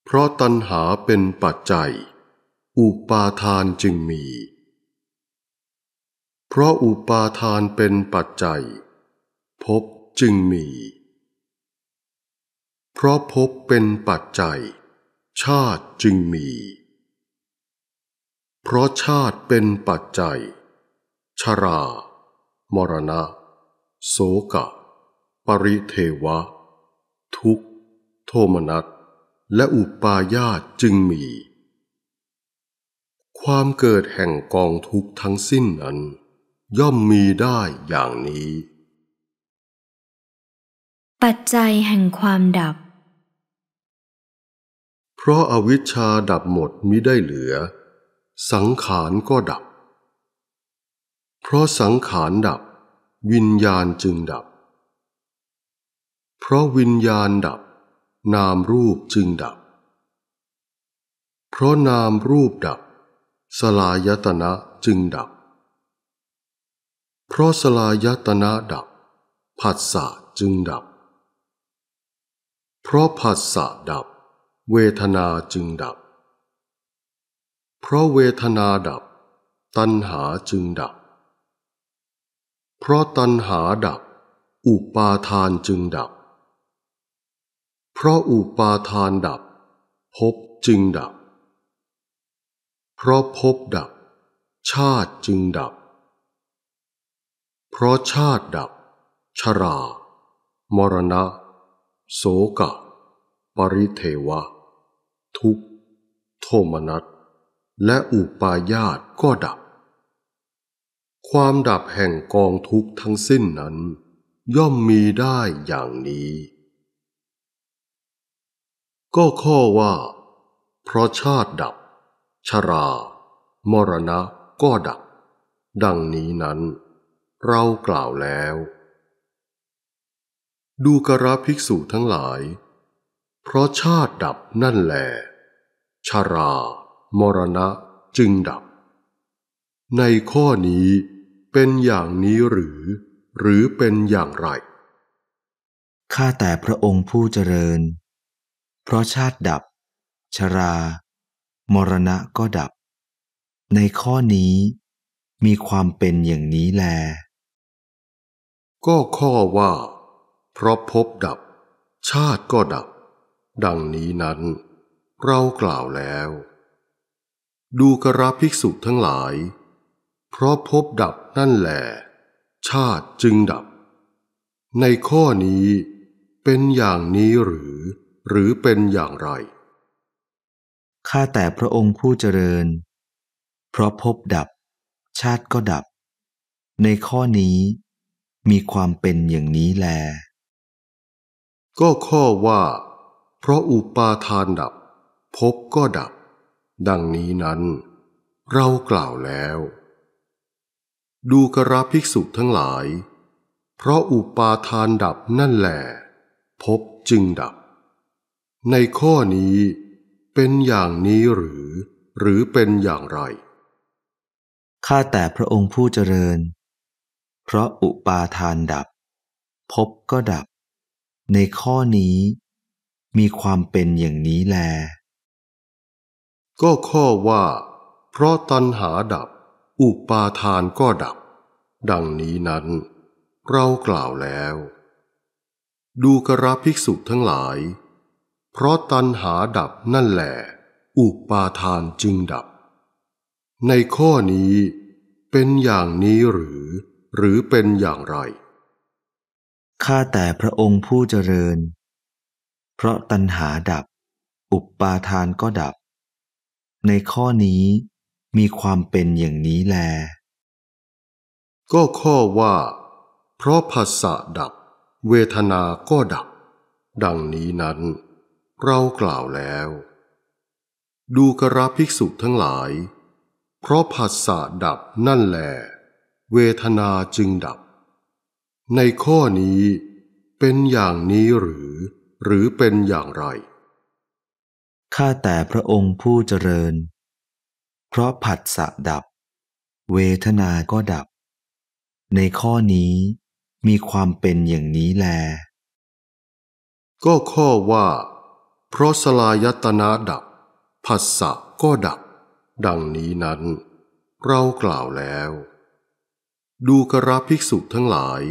เพราะตัณหาเป็นปัจจัย อุปาทานจึงมี เพราะอุปาทานเป็นปัจจัยภพจึงมี เพราะภพเป็นปัจจัย ชาติจึงมีเพราะชาติเป็นปัจจัย ชรา มรณะโสกะ ปริเทวะ ทุกโทมนัส และอุปาญาตจึงมี ความเกิดแห่งกองทุกข์ทั้งสิ้นนั้น ย่อมมีได้อย่างนี้ ปัจจัยแห่งความดับ เพราะอาวิชชาดับหมดมิได้เหลือสังขารก็ดับ เพราะสังขารดับ วิญญาณจึงดับ เพราะวิญญาณดับ นามรูปจึงดับ เพราะนามรูปดับ สลายตนะจึงดับ เพราะสลายตนะดับ ผัสสะจึงดับ เพราะผัสสะดับ เวทนาจึงดับเพราะเวทนาดับ ตัณหาจึงดับ เพราะตัณหาดับ อุปาทานจึงดับ เพราะอุปาทานดับภพจึงดับ เพราะภพดับ ชาติจึงดับ เพราะชาติดับ ชรา มรณะ โสกะ ปริเทวะ ทุกโทมนัสและอุปาญาตก็ดับ ความดับแห่งกองทุกข์ทั้งสิ้นนั้น ย่อมมีได้อย่างนี้ ก็ข้อว่า เพราะชาติดับ ชรา มรณะก็ดับ ดังนี้นั้น เรากล่าวแล้ว ดูกระภิกษุทั้งหลาย เพราะชาติดับนั่นแหลชรามรณะจึงดับ ในข้อนี้เป็นอย่างนี้หรือ หรือเป็นอย่างไรข้าแต่พระองค์ผู้เจริญ เพราะชาติดับ ชรา มรณะก็ดับ ในข้อนี้มีความเป็นอย่างนี้แล ก็ข้อว่า เพราะพบดับ ชาติก็ดับ ดังนี้นั้น เรากล่าวแล้วดูกราภิกษุทั้งหลาย เพราะพบดับนั่นแหลชาติจึงดับ ในข้อนี้เป็นอย่างนี้หรือ หรือเป็นอย่างไรข้าแต่พระองค์ผู้เจริญ เพราะพบดับ ชาติก็ดับ ในข้อนี้มีความเป็นอย่างนี้แล ก็ข้อว่าเพราะอุปาทานดับ พบก็ดับดังนี้นั้น เรากล่าวแล้ว ดูกระภิกษุทั้งหลาย เพราะอุปาทานดับนั่นแหละพบจึงดับ ในข้อนี้เป็นอย่างนี้หรือ หรือเป็นอย่างไร ข้าแต่พระองค์ผู้เจริญ เพราะอุปาทานดับ พบก็ดับ ในข้อนี้ มีความเป็นอย่างนี้แลก็ข้อว่าเพราะตัณหาดับอุปาทานก็ดับ ดังนี้นั้นเรากล่าวแล้ว ดูกระภิกษุทั้งหลาย เพราะตัณหาดับนั่นแหละอุปาทานจึงดับ ในข้อนี้เป็นอย่างนี้หรือหรือเป็นอย่างไร ข้าแต่พระองค์ผู้เจริญเพราะตัณหาดับอุปาทานก็ดับในข้อนี้มีความเป็นอย่างนี้แล ก็ข้อว่า เพราะภาษาดับ เวทนาก็ดับ ดังนี้นั้น เรากล่าวแล้ว ดูกระภิกษุทั้งหลาย เพราะภาษาดับนั่นแหลเวทนาจึงดับ ในข้อนี้เป็นอย่างนี้หรือ หรือเป็นอย่างไรข้าแต่พระองค์ผู้เจริญ เพราะผัสสะดับ เวทนา ก็ดับ ในข้อนี้มีความเป็นอย่างนี้แล ก็ข้อว่าเพราะสลายตนะดับผัสสะก็ดับ ดังนี้นั้น เรากล่าวแล้ว ดูกระภิกษุทั้งหลาย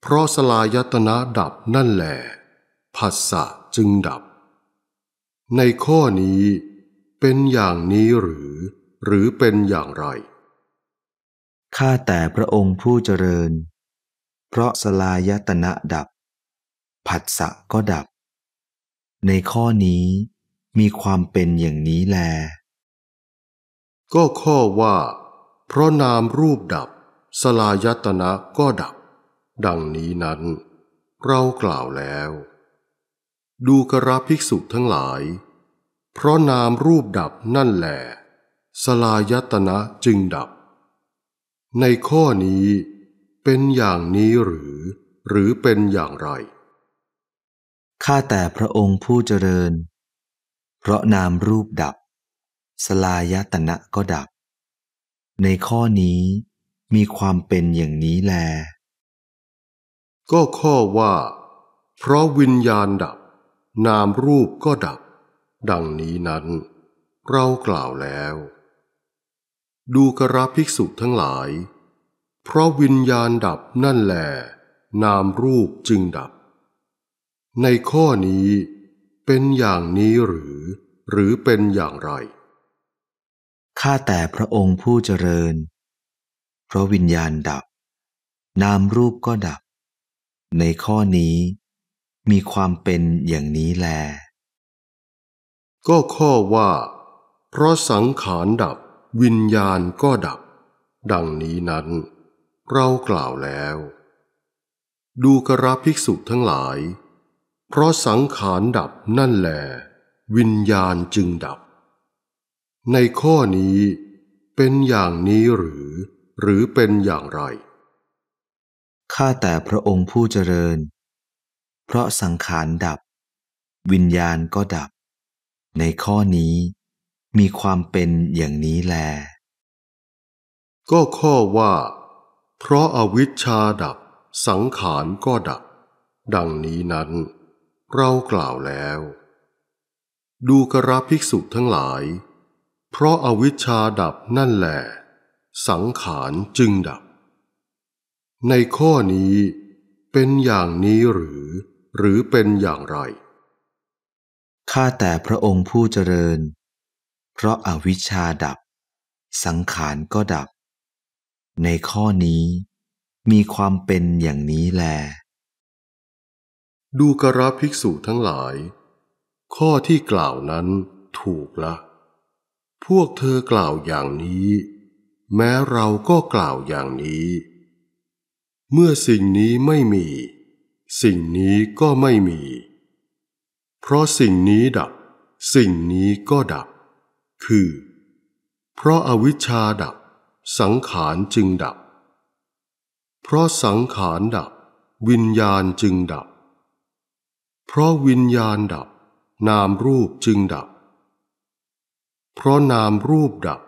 เพราะสลายตนะดับนั่นแหละผัสสะจึงดับในข้อนี้เป็นอย่างนี้หรือ หรือเป็นอย่างไร ข้าแต่พระองค์ผู้เจริญ เพราะสลายตนะดับผัสสะก็ดับ ในข้อนี้มีความเป็นอย่างนี้แล ก็ข้อว่าเพราะนามรูปดับ สลายตนะก็ดับ ดังนี้นั้นเรากล่าวแล้วดูกระภิกษุทั้งหลาย เพราะนามรูปดับนั่นแหลสลายตนะจึงดับ ในข้อนี้เป็นอย่างนี้หรือ หรือเป็นอย่างไร ข้าแต่พระองค์ผู้เจริญ เพราะนามรูปดับ สลายตนะก็ดับ ในข้อนี้มีความเป็นอย่างนี้แล ก็ข้อว่า เพราะวิญญาณดับนามรูปก็ดับ ดังนี้นั้น เรากล่าวแล้ว ดูกระภิกษุทั้งหลาย เพราะวิญญาณดับนั่นแหลนามรูปจึงดับ ในข้อนี้เป็นอย่างนี้หรือ หรือเป็นอย่างไรข้าแต่พระองค์ผู้เจริญ เพราะวิญญาณดับ นามรูปก็ดับ ในข้อนี้มีความเป็นอย่างนี้แล ก็ข้อว่า เพราะสังขารดับ วิญญาณก็ดับ ดังนี้นั้น เรากล่าวแล้ว ดูกระภิกษุทั้งหลาย เพราะสังขารดับนั่นแหลวิญญาณจึงดับ ในข้อนี้เป็นอย่างนี้หรือ หรือเป็นอย่างไรข้าแต่พระองค์ผู้เจริญเพราะสังขารดับ วิญญาณก็ดับ ในข้อนี้มีความเป็นอย่างนี้แล ก็ข้อว่า เพราะอาวิชชาดับ สังขารก็ดับ ดังนี้นั้น เรากล่าวแล้ว ดูกระภิกษุทั้งหลาย เพราะอาวิชชาดับนั่นแหละสังขารจึงดับ ในข้อนี้เป็นอย่างนี้หรือหรือเป็นอย่างไร ข้าแต่พระองค์ผู้เจริญ เพราะอาวิชชาดับ สังขารก็ดับ ในข้อนี้มีความเป็นอย่างนี้แล ดูกระภิกษุทั้งหลาย ข้อที่กล่าวนั้นถูกละ พวกเธอกล่าวอย่างนี้ แม้เราก็กล่าวอย่างนี้ เมื่อสิ่งนี้ไม่มีสิ่งนี้ก็ไม่มี เพราะสิ่งนี้ดับ สิ่งนี้ก็ดับ คือ เพราะอาวิชชาดับ สังขารจึงดับ เพราะสังขารดับ วิญญาณจึงดับ เพราะวิญญาณดับ นามรูปจึงดับ เพราะนามรูปดับ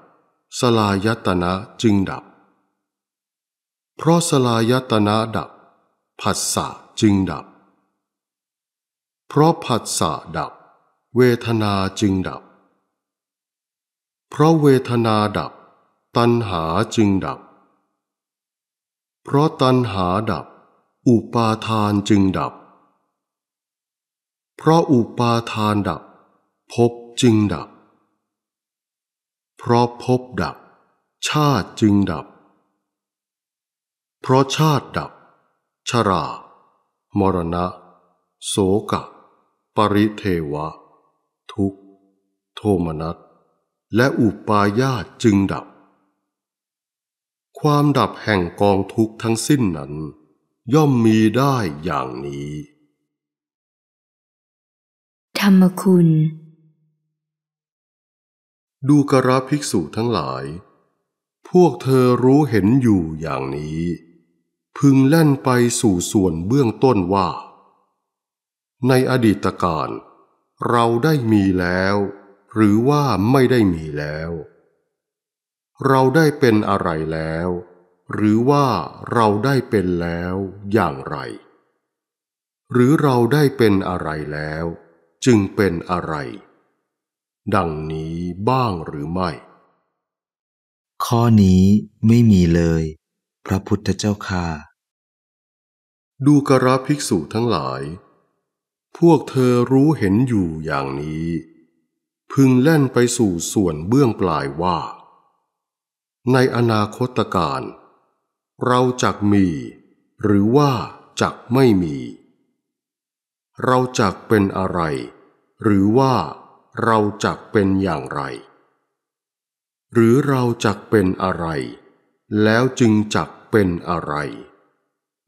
สลายตนะจึงดับ เพราะสลายตนะดับ ผัสสะจึงดับ เพราะผัสสะดับ เวทนาจึงดับ เพราะเวทนาดับ ตัณหาจึงดับ เพราะตัณหาดับ อุปาทานจึงดับ เพราะอุปาทานดับภพจึงดับ เพราะภพดับ ชาติจึงดับ เพราะชาติดับ ชรามรณะ โสกะ ปริเทวะ ทุกโทมนัสและอุปาญาตจึงดับ ความดับแห่งกองทุกทั้งสิ้นนั้น ย่อมมีได้อย่างนี้ ธรรมคุณ ดูกระภิกษุทั้งหลาย พวกเธอรู้เห็นอยู่อย่างนี้พึงแล่นไปสู่ส่วนเบื้องต้นว่า ในอดีตการเราได้มีแล้ว หรือว่าไม่ได้มีแล้ว เราได้เป็นอะไรแล้ว หรือว่าเราได้เป็นแล้วอย่างไร หรือเราได้เป็นอะไรแล้ว จึงเป็นอะไร ดังนี้บ้างหรือไม่ ข้อนี้ไม่มีเลย พระพุทธเจ้าค่ะดูกระภิกษุทั้งหลาย พวกเธอรู้เห็นอยู่อย่างนี้ พึงแล่นไปสู่ส่วนเบื้องปลายว่า ในอนาคตการ เราจักมีหรือว่าจักไม่มี เราจักเป็นอะไรหรือว่าเราจักเป็นอย่างไร หรือเราจักเป็นอะไร แล้วจึงจักเป็นอะไร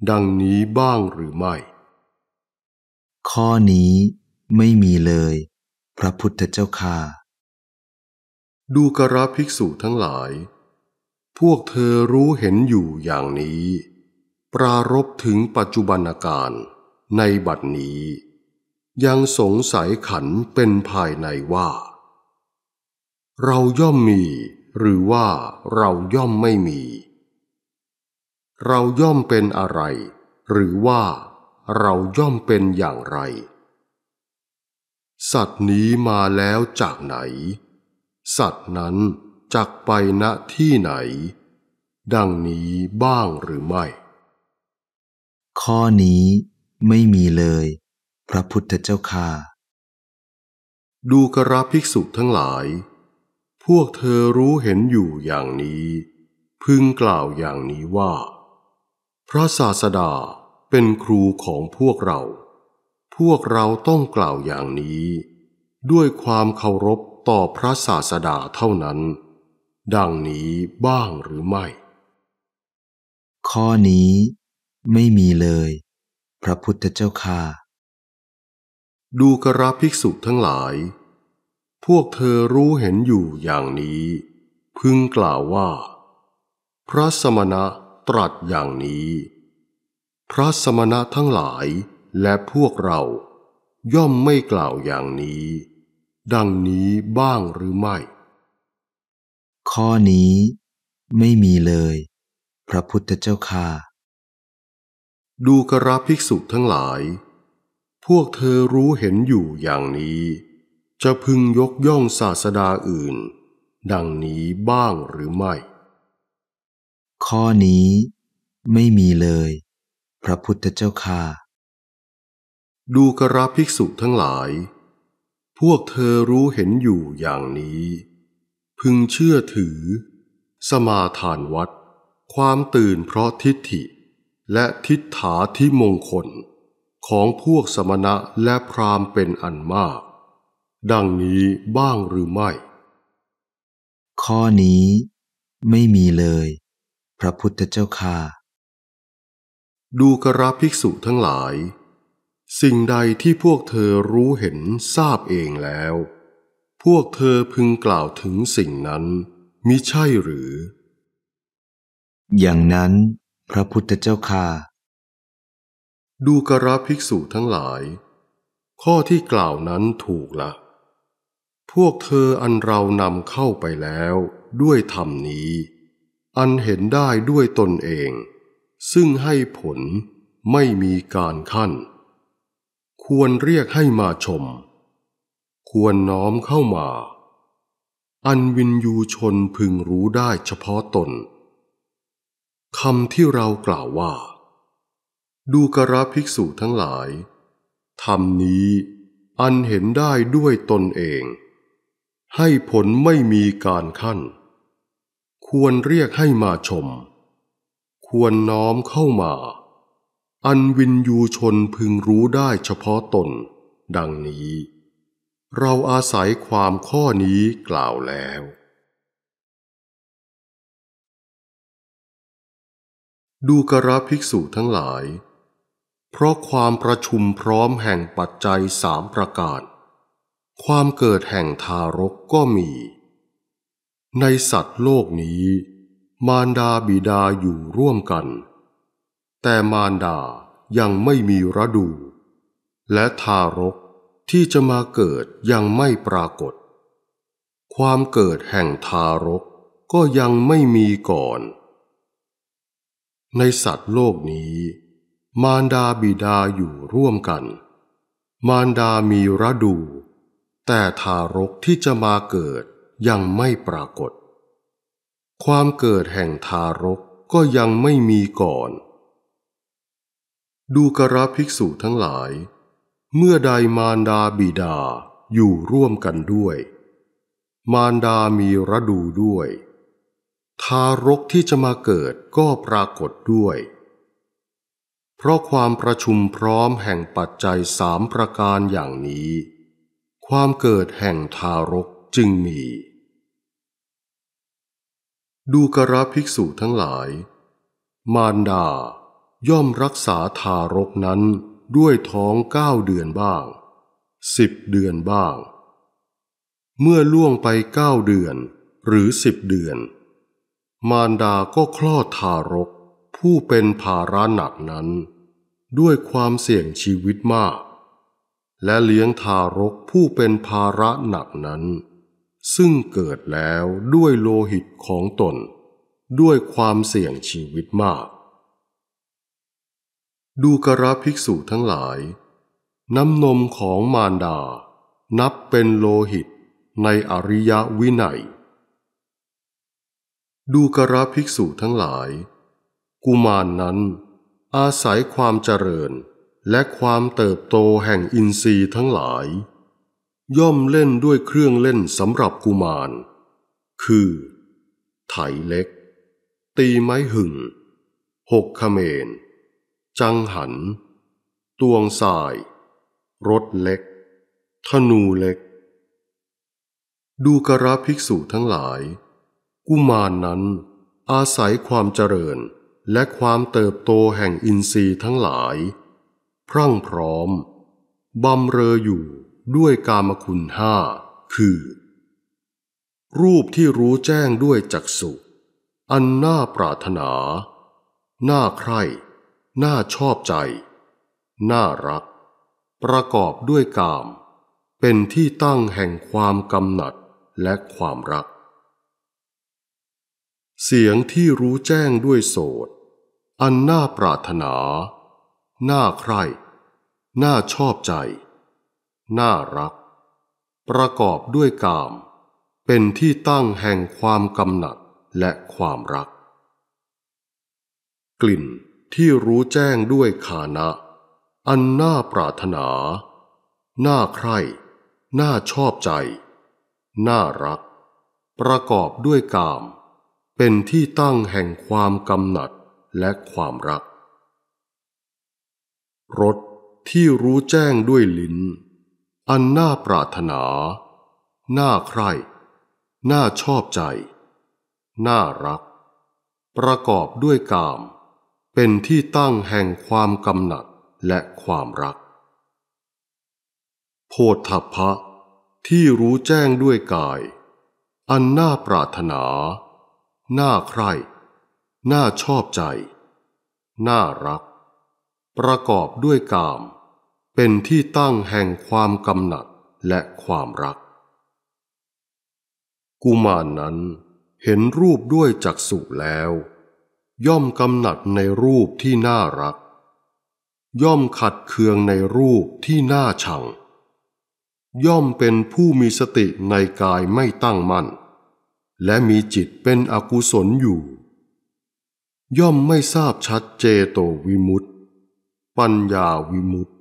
ดังนี้บ้างหรือไม่ ข้อนี้ไม่มีเลย พระพุทธเจ้าค่ะดูกระภิกษุทั้งหลาย พวกเธอรู้เห็นอยู่อย่างนี้ ปรารบถึงปัจจุบันการในบัดนี้ ยังสงสัยขันเป็นภายในว่า เราย่อมมีหรือว่าเราย่อมไม่มีเราย่อมเป็นอะไร หรือว่าเราย่อมเป็นอย่างไร สัตว์นี้มาแล้วจากไหน สัตว์นั้นจักไปณที่ไหน ดังนี้บ้างหรือไม่ ข้อนี้ไม่มีเลย พระพุทธเจ้าค่าดูกราภิกษุทั้งหลาย พวกเธอรู้เห็นอยู่อย่างนี้ พึงกล่าวอย่างนี้ว่าพระศาสดาเป็นครูของพวกเรา พวกเราต้องกล่าวอย่างนี้ ด้วยความเคารพต่อพระศาสดาเท่านั้น ดังนี้บ้างหรือไม่ ข้อนี้ไม่มีเลย พระพุทธเจ้าค่ะดูกระภิกษุทั้งหลาย พวกเธอรู้เห็นอยู่อย่างนี้ พึงกล่าวว่า พระสมณะตรัสอย่างนี้ พระสมณะทั้งหลาย และพวกเราย่อมไม่กล่าวอย่างนี้ ดังนี้บ้างหรือไม่ ข้อนี้ไม่มีเลย พระพุทธเจ้าค่ะดูกราภิกษุทั้งหลาย พวกเธอรู้เห็นอยู่อย่างนี้ จะพึงยกย่องศาสดาอื่น ดังนี้บ้างหรือไม่ข้อนี้ไม่มีเลย พระพุทธเจ้าค่ะดูกราภิกษุทั้งหลาย พวกเธอรู้เห็นอยู่อย่างนี้ พึงเชื่อถือสมาทานวัด ความตื่นเพราะทิฏฐิ และทิฏฐาทิมงคล ของพวกสมณะและพราหมณ์เป็นอันมาก ดังนี้บ้างหรือไม่ ข้อนี้ไม่มีเลยพระพุทธเจ้าค่ะ ดูกระภิกษุทั้งหลาย สิ่งใดที่พวกเธอรู้เห็นทราบเองแล้ว พวกเธอพึงกล่าวถึงสิ่งนั้นมิใช่หรือ อย่างนั้น พระพุทธเจ้าค่ะ ดูกระภิกษุทั้งหลาย ข้อที่กล่าวนั้นถูกละ พวกเธออันเรานำเข้าไปแล้วด้วยธรรมนี้อันเห็นได้ด้วยตนเอง ซึ่งให้ผลไม่มีการขั้น ควรเรียกให้มาชม ควรน้อมเข้ามา อันวินยูชนพึงรู้ได้เฉพาะตนคำที่เรากล่าวว่า ดูกระภิกษุทั้งหลายธรรมนี้ อันเห็นได้ด้วยตนเอง ให้ผลไม่มีการขั้นควรเรียกให้มาชม ควรน้อมเข้ามา อันวินยูชนพึงรู้ได้เฉพาะตน ดังนี้ เราอาศัยความข้อนี้กล่าวแล้ว ดูกระภิกษุทั้งหลาย เพราะความประชุมพร้อมแห่งปัจจัยสามประการ ความเกิดแห่งทารกก็มีในสัตว์โลกนี้ มารดาบิดาอยู่ร่วมกัน แต่มารดายังไม่มีระดู และทารกที่จะมาเกิดยังไม่ปรากฏ ความเกิดแห่งทารกก็ยังไม่มีก่อน ในสัตว์โลกนี้ มารดาบิดาอยู่ร่วมกัน มารดามีระดู แต่ทารกที่จะมาเกิดยังไม่ปรากฏ ความเกิดแห่งทารกก็ยังไม่มีก่อน ดูกระภิกษุทั้งหลาย เมื่อใดมารดาบิดาอยู่ร่วมกันด้วย มารดามีระดูด้วย ทารกที่จะมาเกิดก็ปรากฏด้วย เพราะความประชุมพร้อมแห่งปัจจัยสามประการอย่างนี้ ความเกิดแห่งทารกจึงมีดูกระภิกษุทั้งหลาย มารดา ย่อมรักษาทารกนั้นด้วยท้องเก้าเดือนบ้าง สิบเดือนบ้าง เมื่อล่วงไปเก้าเดือนหรือสิบเดือน มารดาก็คลอดทารกผู้เป็นภาระหนักนั้น ด้วยความเสี่ยงชีวิตมาก และเลี้ยงทารกผู้เป็นภาระหนักนั้นซึ่งเกิดแล้วด้วยโลหิตของตน ด้วยความเสี่ยงชีวิตมาก ดูกระภิกษุทั้งหลาย น้ำนมของมารดา นับเป็นโลหิตในอริยวินัย ดูกระภิกษุทั้งหลาย กุมารนนั้นอาศัยความเจริญและความเติบโตแห่งอินทรีย์ทั้งหลายย่อมเล่นด้วยเครื่องเล่นสำหรับกุมาร คือ ไถเล็ก ตีไม้หึง หกขเมน จังหัน ตวงสาย รถเล็ก ธนูเล็ก ดูกระภิกษุทั้งหลาย กุมารนนั้นอาศัยความเจริญและความเติบโตแห่งอินทรีย์ทั้งหลาย พรั่งพร้อม บำเรออยู่ด้วยกามคุณห้า คือ รูปที่รู้แจ้งด้วยจักสุอันน่าปรารถนา น่าใคร่ น่าชอบใจ น่ารัก ประกอบด้วยกาม เป็นที่ตั้งแห่งความกำหนัดและความรัก เสียงที่รู้แจ้งด้วยโสดอันน่าปรารถนา น่าใคร่ น่าชอบใจน่ารัก ประกอบด้วยกาม เป็นที่ตั้งแห่งความกำหนัดและความรัก กลิ่นที่รู้แจ้งด้วยคานะ อันน่าปรารถนา น่าใคร่ น่าชอบใจ น่ารัก ประกอบด้วยกาม เป็นที่ตั้งแห่งความกำหนัดและความรัก รสที่รู้แจ้งด้วยลิ้นอันน่าปรารถนา น่าใคร่ น่าชอบใจ น่ารัก ประกอบด้วยกาม เป็นที่ตั้งแห่งความกำหนัดและความรัก โพธพะ ที่รู้แจ้งด้วยกาย อันน่าปรารถนา น่าใคร่ น่าชอบใจ น่ารัก ประกอบด้วยกามเป็นที่ตั้งแห่งความกำหนัดและความรัก กุมารนนั้นเห็นรูปด้วยจักษุแล้ว ย่อมกำหนัดในรูปที่น่ารัก ย่อมขัดเคืองในรูปที่น่าชัง ย่อมเป็นผู้มีสติในกายไม่ตั้งมั่นและมีจิตเป็นอกุศลอยู่ ย่อมไม่ทราบชัดเจโตวิมุตติ ปัญญาวิมุตติ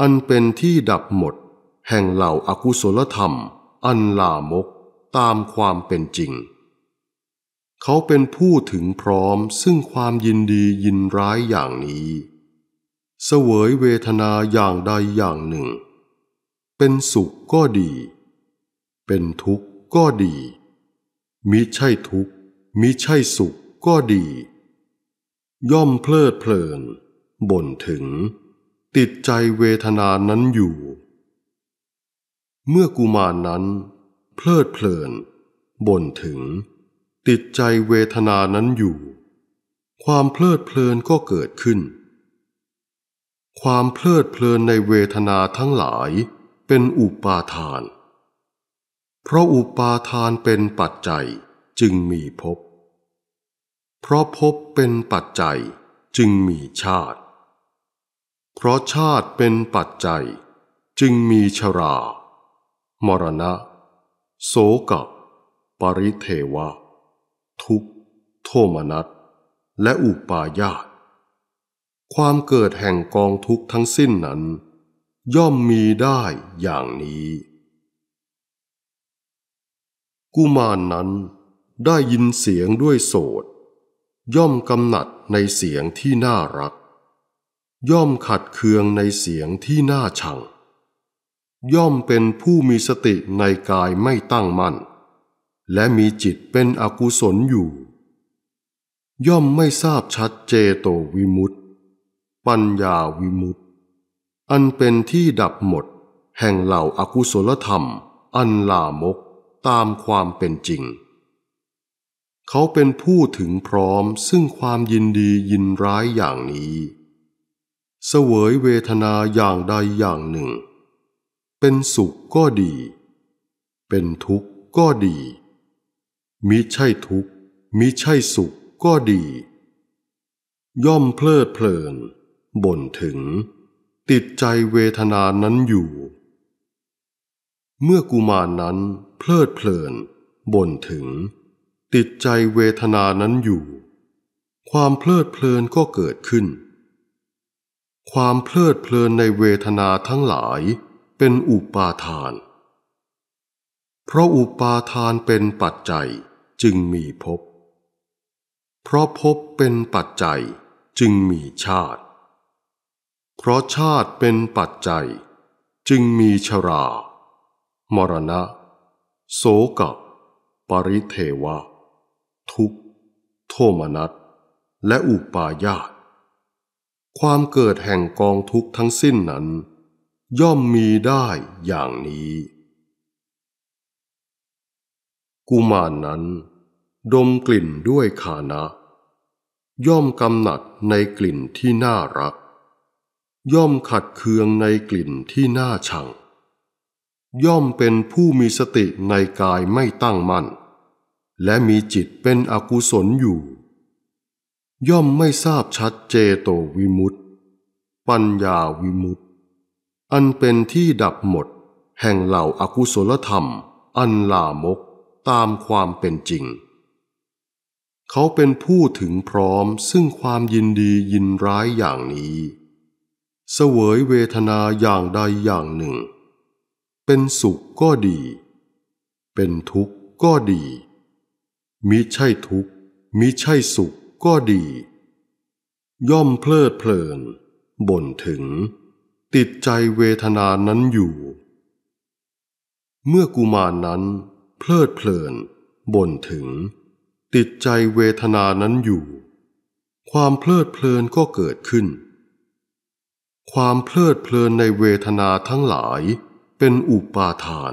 อันเป็นที่ดับหมดแห่งเหล่าอากุศลธรรมอันลามกตามความเป็นจริง เขาเป็นผู้ถึงพร้อมซึ่งความยินดียินร้ายอย่างนี้ เสวยเวทนาอย่างใดอย่างหนึ่ง เป็นสุขก็ดี เป็นทุกข์ก็ดี มิใช่ทุกข์มิใช่สุขก็ดี ย่อมเพลิดเพลินบ่นถึงติดใจเวทนานั้นอยู่ เมื่อกุมารนนั้น เพลิดเพลินบ่นถึง ติดใจเวทนานั้นอยู่ ความเพลิดเพลินก็เกิดขึ้น ความเพลิดเพลินในเวทนาทั้งหลายเป็นอุปาทาน เพราะอุปาทานเป็นปัจจัยจึงมีภพเพราะภพเป็นปัจจัยจึงมีชาติเพราะชาติเป็นปัจจัย จึงมีชรา มรณะโศกปริเทวะ ทุกโทมนัสและอุปาญาตความเกิดแห่งกองทุกข์ทั้งสิ้นนั้น ย่อมมีได้อย่างนี้ กุมารนนั้นได้ยินเสียงด้วยโสดย่อมกำหนัดในเสียงที่น่ารักย่อมขัดเคืองในเสียงที่น่าชัง ย่อมเป็นผู้มีสติในกายไม่ตั้งมั่นและมีจิตเป็นอกุศลอยู่ ย่อมไม่ทราบชัดเจโตวิมุตติปัญญาวิมุตติอันเป็นที่ดับหมด แห่งเหล่าอากุศลธรรม อันลามกตามความเป็นจริง เขาเป็นผู้ถึงพร้อมซึ่งความยินดียินร้ายอย่างนี้เสวยเวทนาอย่างใดอย่างหนึ่ง เป็นสุขก็ดี เป็นทุกข์ก็ดี มิใช่ทุกข์มิใช่สุขก็ดี ย่อมเพลิดเพลินบ่นถึง ติดใจเวทนานั้นอยู่ เมื่อกุมารนนั้น เพลิดเพลินบ่นถึง ติดใจเวทนานั้นอยู่ ความเพลิดเพลินก็เกิดขึ้นความเพลิดเพลินในเวทนาทั้งหลายเป็นอุปาทาน เพราะอุปาทานเป็นปัจจัยจึงมีภพ เพราะภพเป็นปัจจัยจึงมีชาติ เพราะชาติเป็นปัจจัยจึงมีชรา มรณะโศกปริเทวะ ทุกโทมนัสและอุปาญาตความเกิดแห่งกองทุกข์ทั้งสิ้นนั้น ย่อมมีได้อย่างนี้ กุมารนนั้น ดมกลิ่นด้วยขานะ ย่อมกำหนัดในกลิ่นที่น่ารัก ย่อมขัดเคืองในกลิ่นที่น่าชัง ย่อมเป็นผู้มีสติในกายไม่ตั้งมั่นและมีจิตเป็นอกุศลอยู่ย่อมไม่ทราบชัดเจโตวิมุตติ ปัญญาวิมุตติอันเป็นที่ดับหมดแห่งเหล่าอากุศลธรรม อันลามกตามความเป็นจริง เขาเป็นผู้ถึงพร้อมซึ่งความยินดียินร้ายอย่างนี้ เสวยเวทนาอย่างใดอย่างหนึ่ง เป็นสุขก็ดี เป็นทุกข์ก็ดี มิใช่ทุกข์มิใช่สุขก็ดี ย่อมเพลิดเพลินบ่นถึง ติดใจเวทนานั้นอยู่ เมื่อกุมารนนั้นเพลิดเพลินบ่นถึง ติดใจเวทนานั้นอยู่ ความเพลิดเพลินก็เกิดขึ้น ความเพลิดเพลินในเวทนาทั้งหลายเป็นอุปาทาน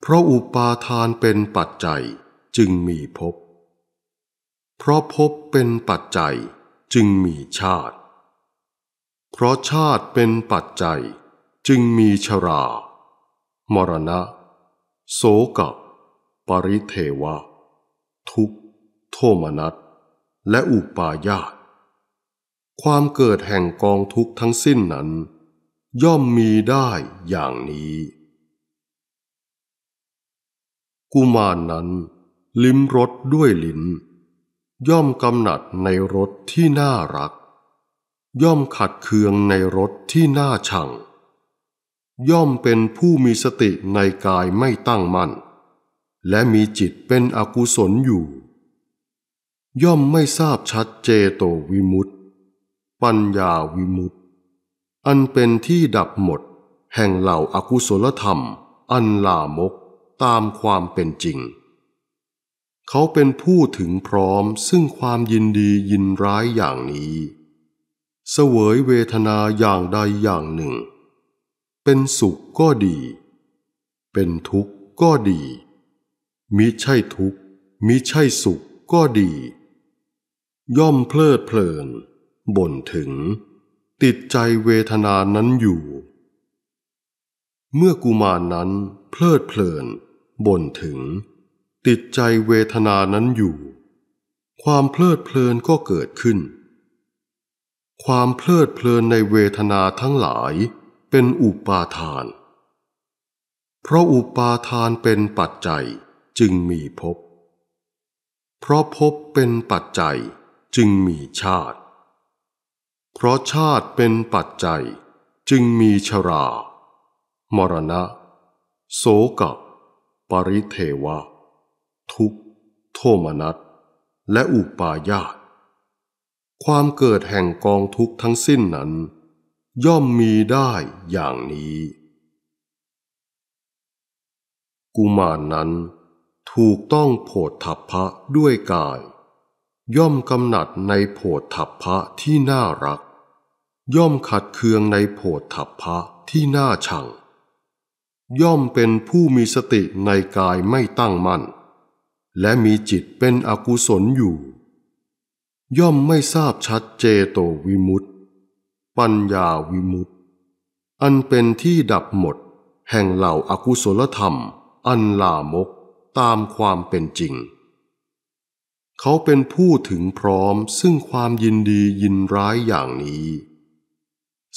เพราะอุปาทานเป็นปัจจัยจึงมีภพเพราะพบเป็นปัจจัยจึงมีชาติ เพราะชาติเป็นปัจจัยจึงมีชรา มรณะโศกับ ปริเทวะ ทุกโทมนัสและอุปาญาตความเกิดแห่งกองทุกทั้งสิ้นนั้น ย่อมมีได้อย่างนี้ กุมารนนั้นลิ้มรสด้วยลิ้นย่อมกำหนัดในรถที่น่ารัก ย่อมขัดเคืองในรถที่น่าชัง ย่อมเป็นผู้มีสติในกายไม่ตั้งมั่น และมีจิตเป็นอกุศลอยู่ ย่อมไม่ทราบชัดเจโตวิมุตติ ปัญญาวิมุตติ อันเป็นที่ดับหมด แห่งเหล่าอากุศลธรรม อันลามกตามความเป็นจริงเขาเป็นผู้ถึงพร้อมซึ่งความยินดียินร้ายอย่างนี้ เสวยเวทนาอย่างใดอย่างหนึ่ง เป็นสุขก็ดี เป็นทุกข์ก็ดีมิใช่ทุกข์มิใช่สุขก็ดี ย่อมเพลิดเพลินบ่นถึง ติดใจเวทนานั้นอยู่ เมื่อกุมารนนั้นเพลิดเพลินบ่นถึงติดใจเวทนานั้นอยู่ ความเพลิดเพลิน ก็เกิดขึ้น ความเพลิดเพลินในเวทนาทั้งหลายเป็นอุปาทาน เพราะอุปาทานเป็นปัจจัยจึงมีภพ เพราะภพเป็นปัจจัยจึงมีชาติ เพราะชาติเป็นปัจจัยจึงมีชรา มรณะ โสกับปริเทวะทุกข์โทมนัสและอุปาญาตความเกิดแห่งกองทุกข์ทั้งสิ้นนั้น ย่อมมีได้อย่างนี้ กุมารนนั้นถูกต้องโผฏฐัพพะด้วยกาย ย่อมกำหนัดในโผฏฐัพพะที่น่ารัก ย่อมขัดเคืองในโผฏฐัพพะที่น่าชัง ย่อมเป็นผู้มีสติในกายไม่ตั้งมั่นและมีจิตเป็นอกุศลอยู่ ย่อมไม่ทราบชัดเจโตวิมุตติ ปัญญาวิมุตติอันเป็นที่ดับหมดแห่งเหล่าอากุศลธรรม อันลามกตามความเป็นจริง เขาเป็นผู้ถึงพร้อมซึ่งความยินดียินร้ายอย่างนี้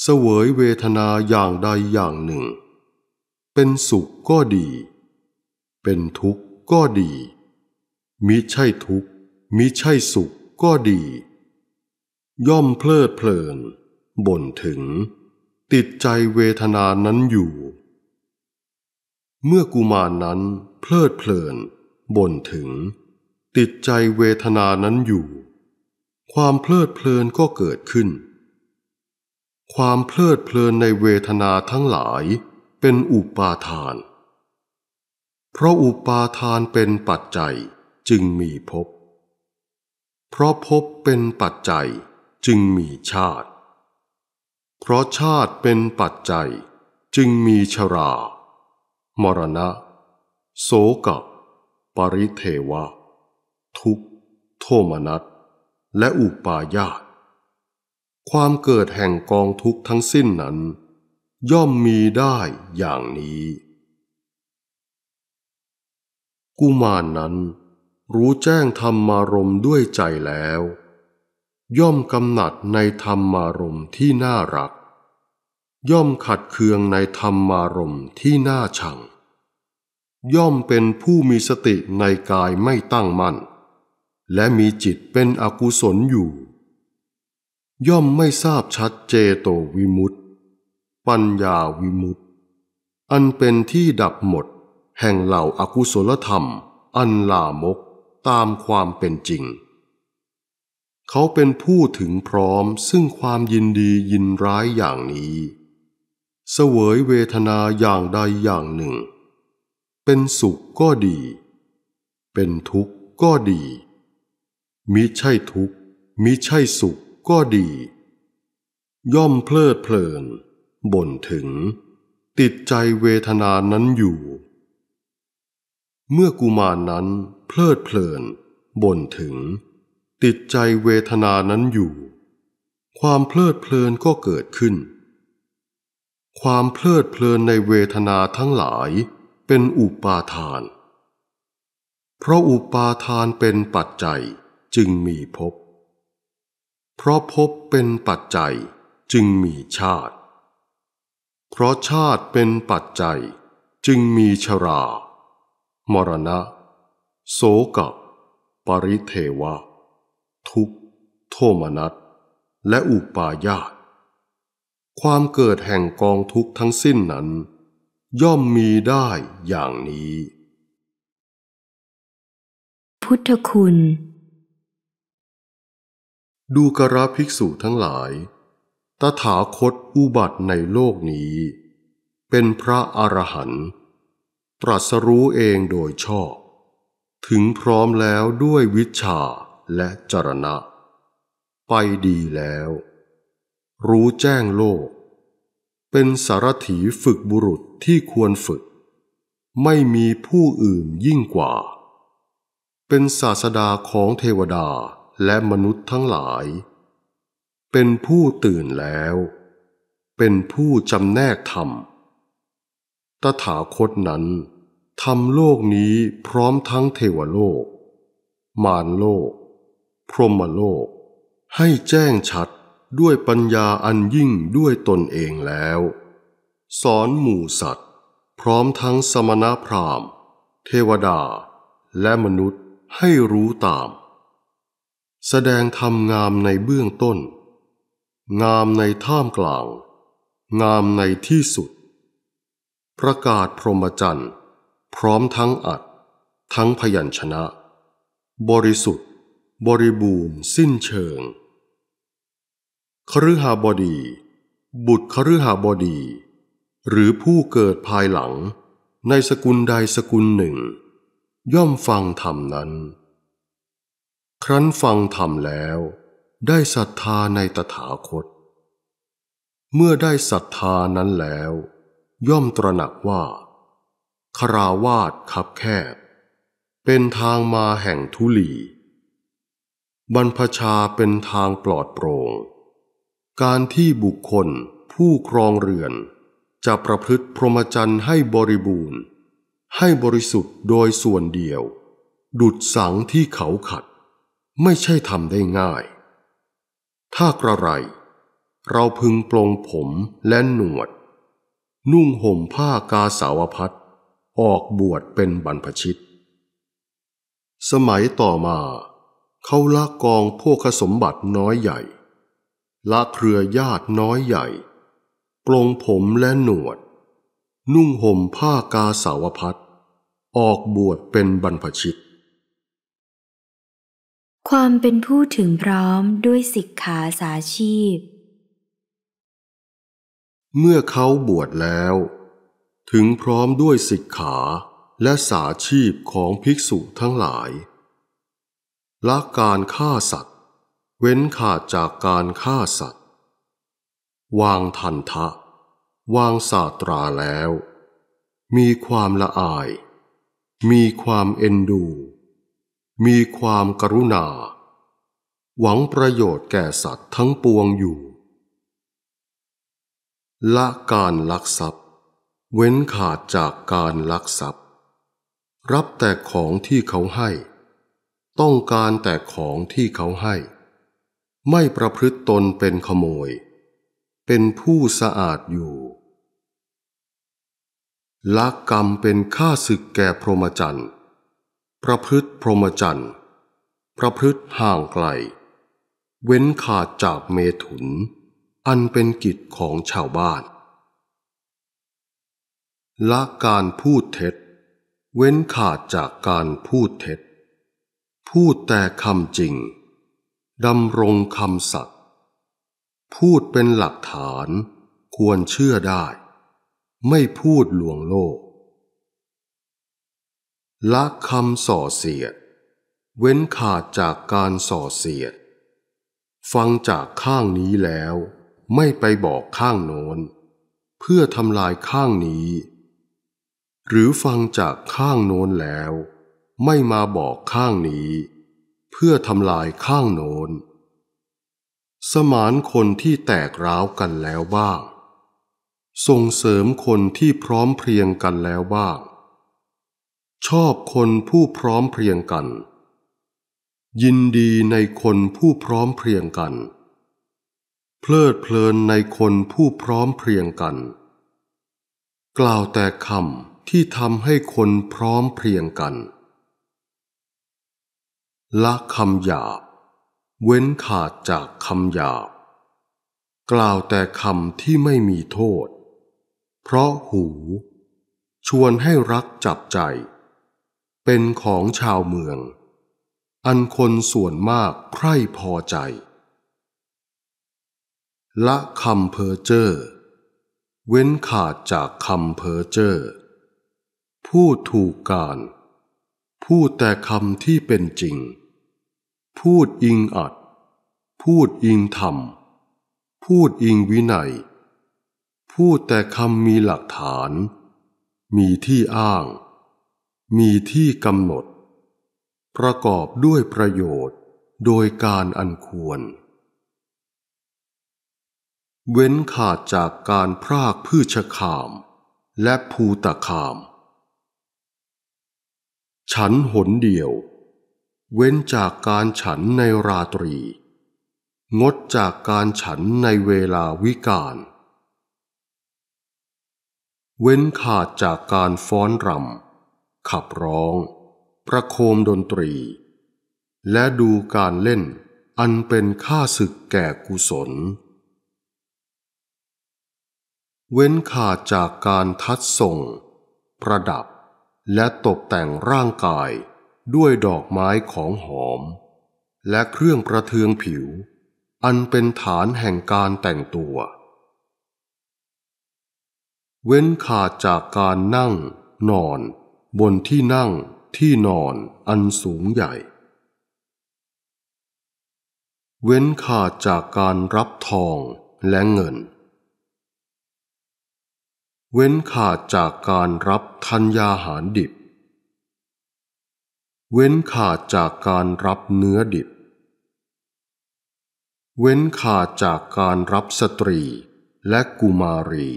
เสวยเวทนาอย่างใดอย่างหนึ่ง เป็นสุขก็ดี เป็นทุกข์ก็ดีมิใช่ทุกข์มิใช่สุขก็ดี ย่อมเพลิดเพลิน บ่นถึง ติดใจเวทนานั้นอยู่ เมื่อกุมารนนั้น เพลิดเพลิน บ่นถึง ติดใจเวทนานั้นอยู่ ความเพลิดเพลิน ก็เกิดขึ้น ความเพลิดเพลินในเวทนาทั้งหลาย เป็นอุปาทาน เพราะอุปาทานเป็นปัจจัยจึงมีภพเพราะภพเป็นปัจจัยจึงมีชาติ เพราะชาติเป็นปัจจัยจึงมีชรา มรณะโศกปริเทวะ ทุกโทมนัสและอุปาญาตความเกิดแห่งกองทุกทั้งสิ้นนั้น ย่อมมีได้อย่างนี้ กุมารนนั้นรู้แจ้งธรรมารมด้วยใจแล้ว ย่อมกำหนัดในธรรมารมที่น่ารัก ย่อมขัดเคืองในธรรมารมที่น่าชัง ย่อมเป็นผู้มีสติในกายไม่ตั้งมั่นและมีจิตเป็นอกุศลอยู่ ย่อมไม่ทราบชัดเจโตวิมุตติปัญญาวิมุตติอันเป็นที่ดับหมดแห่งเหล่าอากุศลธรรม อันลามกตามความเป็นจริง เขาเป็นผู้ถึงพร้อมซึ่งความยินดียินร้ายอย่างนี้ เสวยเวทนาอย่างใดอย่างหนึ่ง เป็นสุขก็ดี เป็นทุกข์ก็ดี มิใช่ทุกข์มิใช่สุขก็ดี ย่อมเพลิดเพลินบ่นถึง ติดใจเวทนานั้นอยู่เมื่อกุมารนนั้น เพลิดเพลินบ่นถึง ติดใจเวทนานั้นอยู่ ความเพลิดเพลินก็เกิดขึ้น ความเพลิดเพลินในเวทนาทั้งหลายเป็นอุปาทาน เพราะอุปาทานเป็นปัจจัยจึงมีภพ เพราะภพเป็นปัจจัยจึงมีชาติ เพราะชาติเป็นปัจจัยจึงมีชรามรณะโสกปริเทวะ ทุกโทมนัสและอุปาญาตความเกิดแห่งกองทุกทั้งสิ้นนั้น ย่อมมีได้อย่างนี้ พุทธคุณ ดูกระภิกษุทั้งหลาย ตถาคตอุบัติในโลกนี้ เป็นพระอรหันต์ตรัสรู้เองโดยชอบ ถึงพร้อมแล้วด้วยวิชาและจรณะ ไปดีแล้ว รู้แจ้งโลก เป็นสารถีฝึกบุรุษที่ควรฝึก ไม่มีผู้อื่นยิ่งกว่า เป็นศาสดาของเทวดาและมนุษย์ทั้งหลาย เป็นผู้ตื่นแล้ว เป็นผู้จำแนกธรรมตถาคตนั้นทำโลกนี้พร้อมทั้งเทวโลก มารโลก พรหมโลก ให้แจ้งชัดด้วยปัญญาอันยิ่งด้วยตนเองแล้ว สอนหมู่สัตว์พร้อมทั้งสมณพราหมณ์เทวดา และมนุษย์ให้รู้ตาม แสดงธรรมงามในเบื้องต้น งามในท่ามกลาง งามในที่สุดประกาศพรหมจรรย์ พร้อมทั้งอัด ทั้งพยัญชนะ บริสุทธิ์ บริบูรณ์สิ้นเชิงคฤหาบดี บุตรคฤหาบดี หรือผู้เกิดภายหลังในสกุลใดสกุลหนึ่ง ย่อมฟังธรรมนั้น ครั้นฟังธรรมแล้ว ได้ศรัทธาในตถาคต เมื่อได้ศรัทธานั้นแล้วย่อมตระหนักว่า คราวาดคับแคบ เป็นทางมาแห่งทุลี บรรพชาเป็นทางปลอดโปรง่งการที่บุคคลผู้ครองเรือน จะประพฤติพรหมจรรย์ให้บริบูรณ์ ให้บริสุทธิ์โดยส่วนเดียว ดุดสังที่เขาขัด ไม่ใช่ทำได้ง่าย ถ้ากระไร เราพึงปลงผมและหนวดนุ่งห่มผ้ากาสาวพัดออกบวชเป็นบรรพชิต สมัยต่อมา เขาละกองพวกสมบัติน้อยใหญ่ ละเครือญาติน้อยใหญ่ปลงผมและหนวด นุ่งห่มผ้ากาสาวพัดออกบวชเป็นบรรพชิต ความเป็นผู้ถึงพร้อมด้วยสิกขาสาชีพเมื่อเขาบวชแล้ว ถึงพร้อมด้วยสิกขาและสาชีพของภิกษุทั้งหลาย ละการฆ่าสัตว์ เว้นขาดจากการฆ่าสัตว์ วางทันทะ วางศาตราแล้ว มีความละอาย มีความเอ็นดู มีความกรุณา หวังประโยชน์แก่สัตว์ทั้งปวงอยู่ละการลักทรัพย์เว้นขาดจากการลักทรัพย์รับแต่ของที่เขาให้ ต้องการแต่ของที่เขาให้ ไม่ประพฤติตนเป็นขโมย เป็นผู้สะอาดอยู่ละกรรมเป็นข้าศึกแก่พรหมจรรย์ประพฤติพรหมจรรย์ประพฤติห่างไกล เว้นขาดจากเมถุนอันเป็นกิจของชาวบ้าน ละการพูดเท็จ เว้นขาดจากการพูดเท็จ พูดแต่คำจริงดำรงคำสัตย์พูดเป็นหลักฐาน ควรเชื่อได้ ไม่พูดลวงโลก ละคำส่อเสียดเว้นขาดจากการส่อเสียด ฟังจากข้างนี้แล้วไม่ไปบอกข้างโน้นเพื่อทำลายข้างนี้ หรือฟังจากข้างโน้นแล้ว ไม่มาบอกข้างนี้ เพื่อทำลายข้างโน้นสมานคนที่แตกร้าวกันแล้วบ้าง ส่งเสริมคนที่พร้อมเพรียงกันแล้วบ้าง ชอบคนผู้พร้อมเพรียงกัน ยินดีในคนผู้พร้อมเพรียงกันเพลิดเพลินในคนผู้พร้อมเพรียงกัน กล่าวแต่คำที่ทำให้คนพร้อมเพรียงกัน ละคำหยาบ เว้นขาดจากคำหยาบ กล่าวแต่คำที่ไม่มีโทษ เพราะหู ชวนให้รักจับใจ เป็นของชาวเมือง อันคนส่วนมากใคร่พอใจละคำเพอเจรอเว้นขาดจากคำเพอเจรอผู้ถูกการ พูดแต่คำที่เป็นจริง พูดอิงอัดพูดอิงธรรม พูดอิงวินัยพูดแต่คำมีหลักฐาน มีที่อ้าง มีที่กำหนด ประกอบด้วยประโยชน์โดยการอันควรเว้นขาดจากการพรากพืชขามและภูตะขาม ฉันหนเดียว เว้นจากการฉันในราตรี งดจากการฉันในเวลาวิกาล เว้นขาดจากการฟ้อนรำ ขับร้อง ประโคมดนตรีและดูการเล่นอันเป็นค่าศึกแก่กุศลเว้นขาดจากการทัดส่งประดับ และตกแต่งร่างกายด้วยดอกไม้ของหอม และเครื่องประเทืองผิว อันเป็นฐานแห่งการแต่งตัว เว้นขาดจากการนั่ง นอน บนที่นั่งที่นอนอันสูงใหญ่ เว้นขาดจากการรับทองและเงินเว้นขาดจากการรับธัญญาหารดิบ เว้นขาดจากการรับเนื้อดิบ เว้นขาดจากการรับสตรีและกุมารี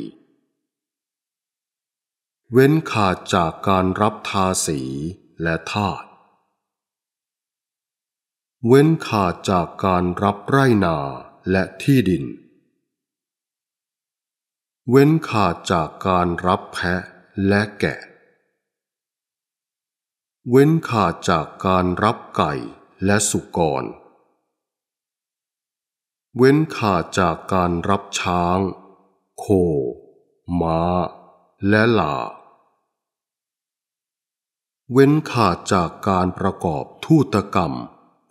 เว้นขาดจากการรับทาสีและทาตเว้นขาดจากการรับไร่นาและที่ดินเว้นขาดจากการรับแพะและแกะ เว้นขาดจากการรับไก่และสุกร เว้นขาดจากการรับช้าง โค ม้า และลา เว้นขาดจากการประกอบทูตกรรม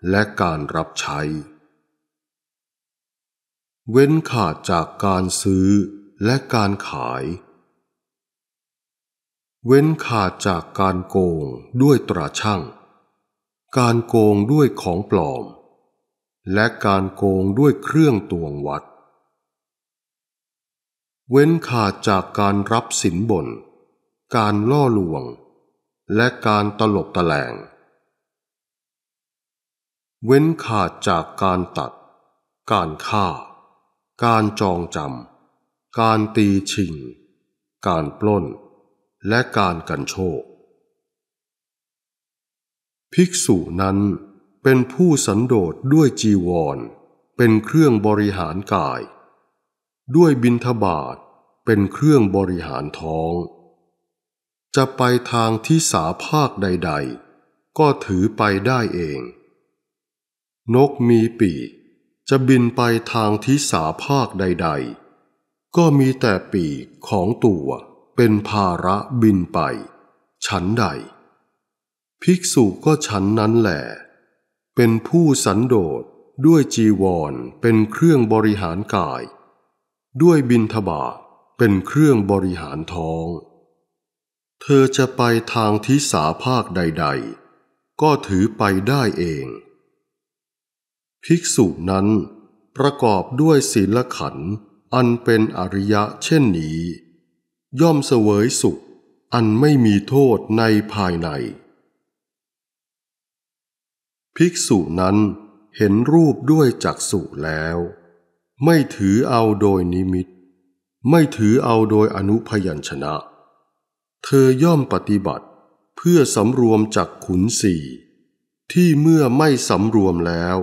และการรับใช้ เว้นขาดจากการซื้อและการขาย เว้นขาดจากการโกงด้วยตราช่างการโกงด้วยของปลอม และการโกงด้วยเครื่องตวงวัด เว้นขาดจากการรับสินบน การล่อลวง และการตลบตะแหลง เว้นขาดจากการตัด การฆ่า การจองจำการตีชิงการปล้น และการกันโชคภิกษุนั้นเป็นผู้สันโดษด้วยจีวร เป็นเครื่องบริหารกาย ด้วยบินทบาทเป็นเครื่องบริหารท้อง จะไปทางที่สาภาคใด ๆ ก็ถือไปได้เอง นกมีปีกจะบินไปทางที่สาภาคใด ๆก็มีแต่ปีกของตัว เป็นภาระบินไป ฉันใด ภิกษุก็ฉันนั้นแหลเป็นผู้สันโดษด้วยจีวรเป็นเครื่องบริหารกาย ด้วยบินทบาทเป็นเครื่องบริหารท้อง เธอจะไปทางทิสาภาคใดๆ ก็ถือไปได้เอง ภิกษุนั้นประกอบด้วยศีลขันธ์อันเป็นอริยะเช่นนี้ ย่อมเสวยสุข อันไม่มีโทษในภายใน ภิกษุนั้นเห็นรูปด้วยจักษุแล้ว ไม่ถือเอาโดยนิมิตไม่ถือเอาโดยอนุพยัญชนะ เธอย่อมปฏิบัติเพื่อสำรวมจักขุนสี่ ที่เมื่อไม่สำรวมแล้ว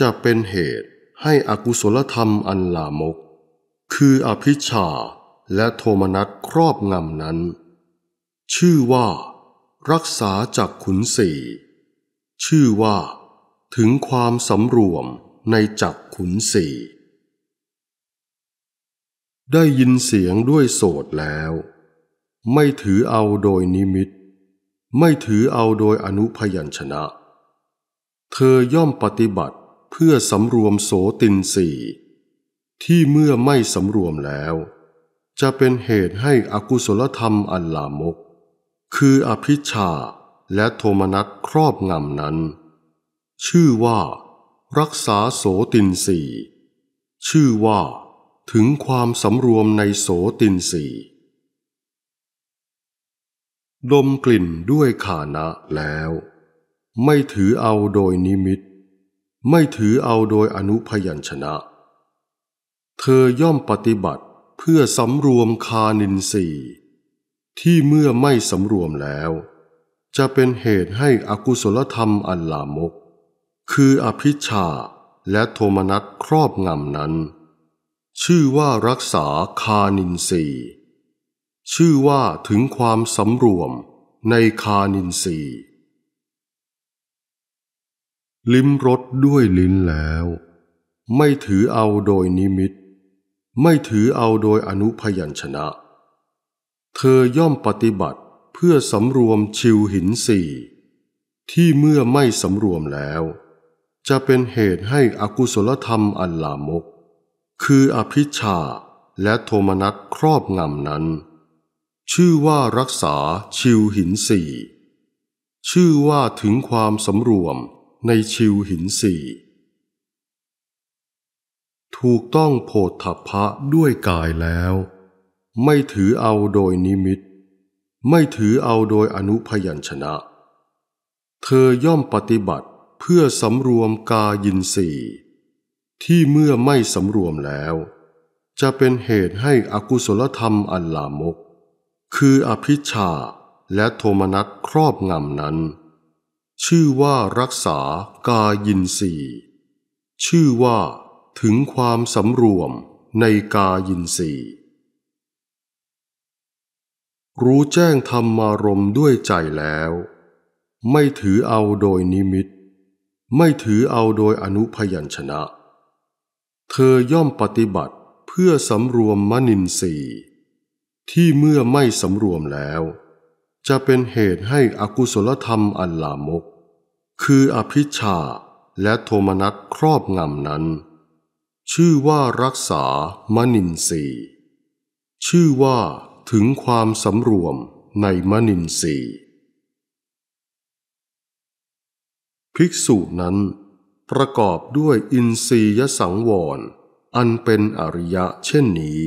จะเป็นเหตุให้อกุศลธรรมอันลามกคืออภิชาและโทมนัสครอบงำนั้น ชื่อว่ารักษาจากขุนสีชื่อว่าถึงความสำรวมในจักขุนสีได้ยินเสียงด้วยโสดแล้ว ไม่ถือเอาโดยนิมิต ไม่ถือเอาโดยอนุพยัญชนะ เธอย่อมปฏิบัติเพื่อสำรวมโสตินสีที่เมื่อไม่สำรวมแล้ว จะเป็นเหตุให้อกุศลธรรมอันลามก คืออภิชาและโทมนัสครอบงำนั้น ชื่อว่ารักษาโสตินสีชื่อว่าถึงความสำรวมในโสตินสีดมกลิ่นด้วยขานะแล้ว ไม่ถือเอาโดยนิมิตไม่ถือเอาโดยอนุพยัญชนะเธอย่อมปฏิบัติเพื่อสำรวมคานินสีที่เมื่อไม่สำรวมแล้ว จะเป็นเหตุให้อกุศลธรรมอันลามก คืออภิชาและโทมนัสครอบงำนั้น ชื่อว่ารักษาคานินสีชื่อว่าถึงความสำรวมในคานินสีลิ้มรสด้วยลิ้นแล้ว ไม่ถือเอาโดยนิมิตไม่ถือเอาโดยอนุพยัญชนะ เธอย่อมปฏิบัติเพื่อสำรวมชิวหินสี่ ที่เมื่อไม่สำรวมแล้ว จะเป็นเหตุให้อกุศลธรรมอันลามก คืออภิชาและโทมนัสครอบงำนั้น ชื่อว่ารักษาชิวหินสี่ ชื่อว่าถึงความสำรวมในชิวหินสี่ถูกต้องโพธพะด้วยกายแล้ว ไม่ถือเอาโดยนิมิตไม่ถือเอาโดยอนุพยัญชนะ เธอย่อมปฏิบัติเพื่อสำรวมกายินสีที่เมื่อไม่สำรวมแล้ว จะเป็นเหตุให้อกุศลธรรมอันลามก คืออภิชาและโทมนัสครอบงำนั้น ชื่อว่ารักษากายินสีชื่อว่าถึงความสำรวมในกายินสีรู้แจ้งธรรมารมด้วยใจแล้ว ไม่ถือเอาโดยนิมิตไม่ถือเอาโดยอนุพยัญชนะ เธอย่อมปฏิบัติเพื่อสำรวมมนินสีที่เมื่อไม่สำรวมแล้ว จะเป็นเหตุให้อกุศลธรรมอันลามก คืออภิชาและโทมนัสครอบงำนั้นชื่อว่ารักษามนินทรีชื่อว่าถึงความสำรวมในมนินทรีภิกษุนั้นประกอบด้วยอินทรียสังวร อันเป็นอริยะเช่นนี้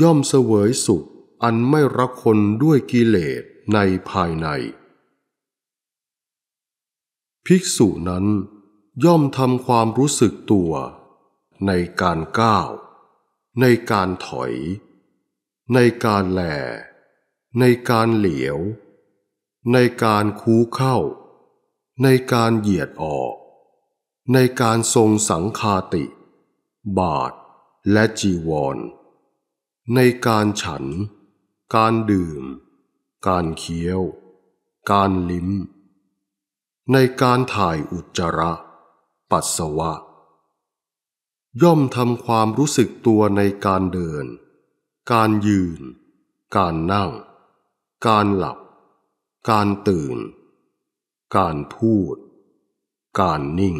ย่อมเสวยสุขอันไม่รักคนด้วยกิเลสในภายใน ภิกษุนั้นย่อมทำความรู้สึกตัวในการก้าว ในการถอย ในการแหล ในการเหลียว ในการคูเข้า ในการเหยียดออก ในการทรงสังคาติ บาทและจีวร ในการฉัน การดื่ม การเคี้ยว การลิ้ม ในการถ่ายอุจจาระ ปัสสาวะย่อมทำความรู้สึกตัวในการเดิน การยืน การนั่ง การหลับ การตื่น การพูด การนิ่ง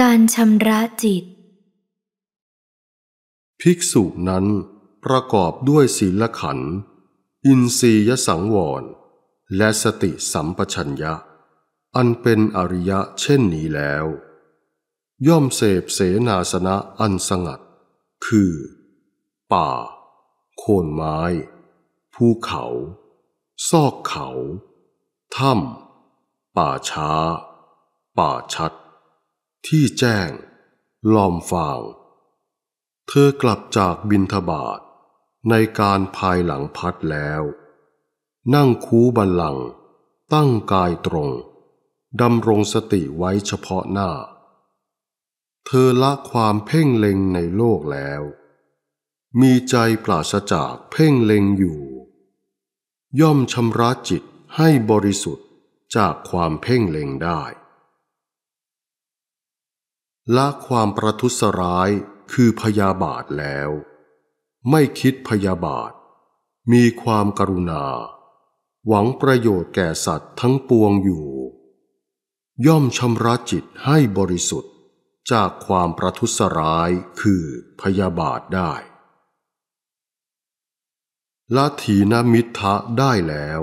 การชำระจิต ภิกษุนั้นประกอบด้วยศีลขันธ์ อินทรียสังวร และสติสัมปชัญญะ อันเป็นอริยะเช่นนี้แล้วย่อมเสพเสนาสนะอันสงัด คือ ป่า โคนไม้ ภูเขา ซอกเขาถ้ำป่าช้า ป่าชัด ที่แจ้ง ลอมฟางเธอกลับจากบินทบาท ในการภายหลังพัดแล้ว นั่งคูบันลัง ตั้งกายตรงดำรงสติไว้เฉพาะหน้าเธอละความเพ่งเล็งในโลกแล้ว มีใจปราศจากเพ่งเล็งอยู่ ย่อมชำระจิตให้บริสุทธิ์จากความเพ่งเล็งได้ ละความประทุษร้ายคือพยาบาทแล้ว ไม่คิดพยาบาท มีความกรุณา หวังประโยชน์แก่สัตว์ทั้งปวงอยู่ ย่อมชำระจิตให้บริสุทธิ์จากความประทุษร้ายคือพยาบาทได้ละถีนมิทะได้แล้ว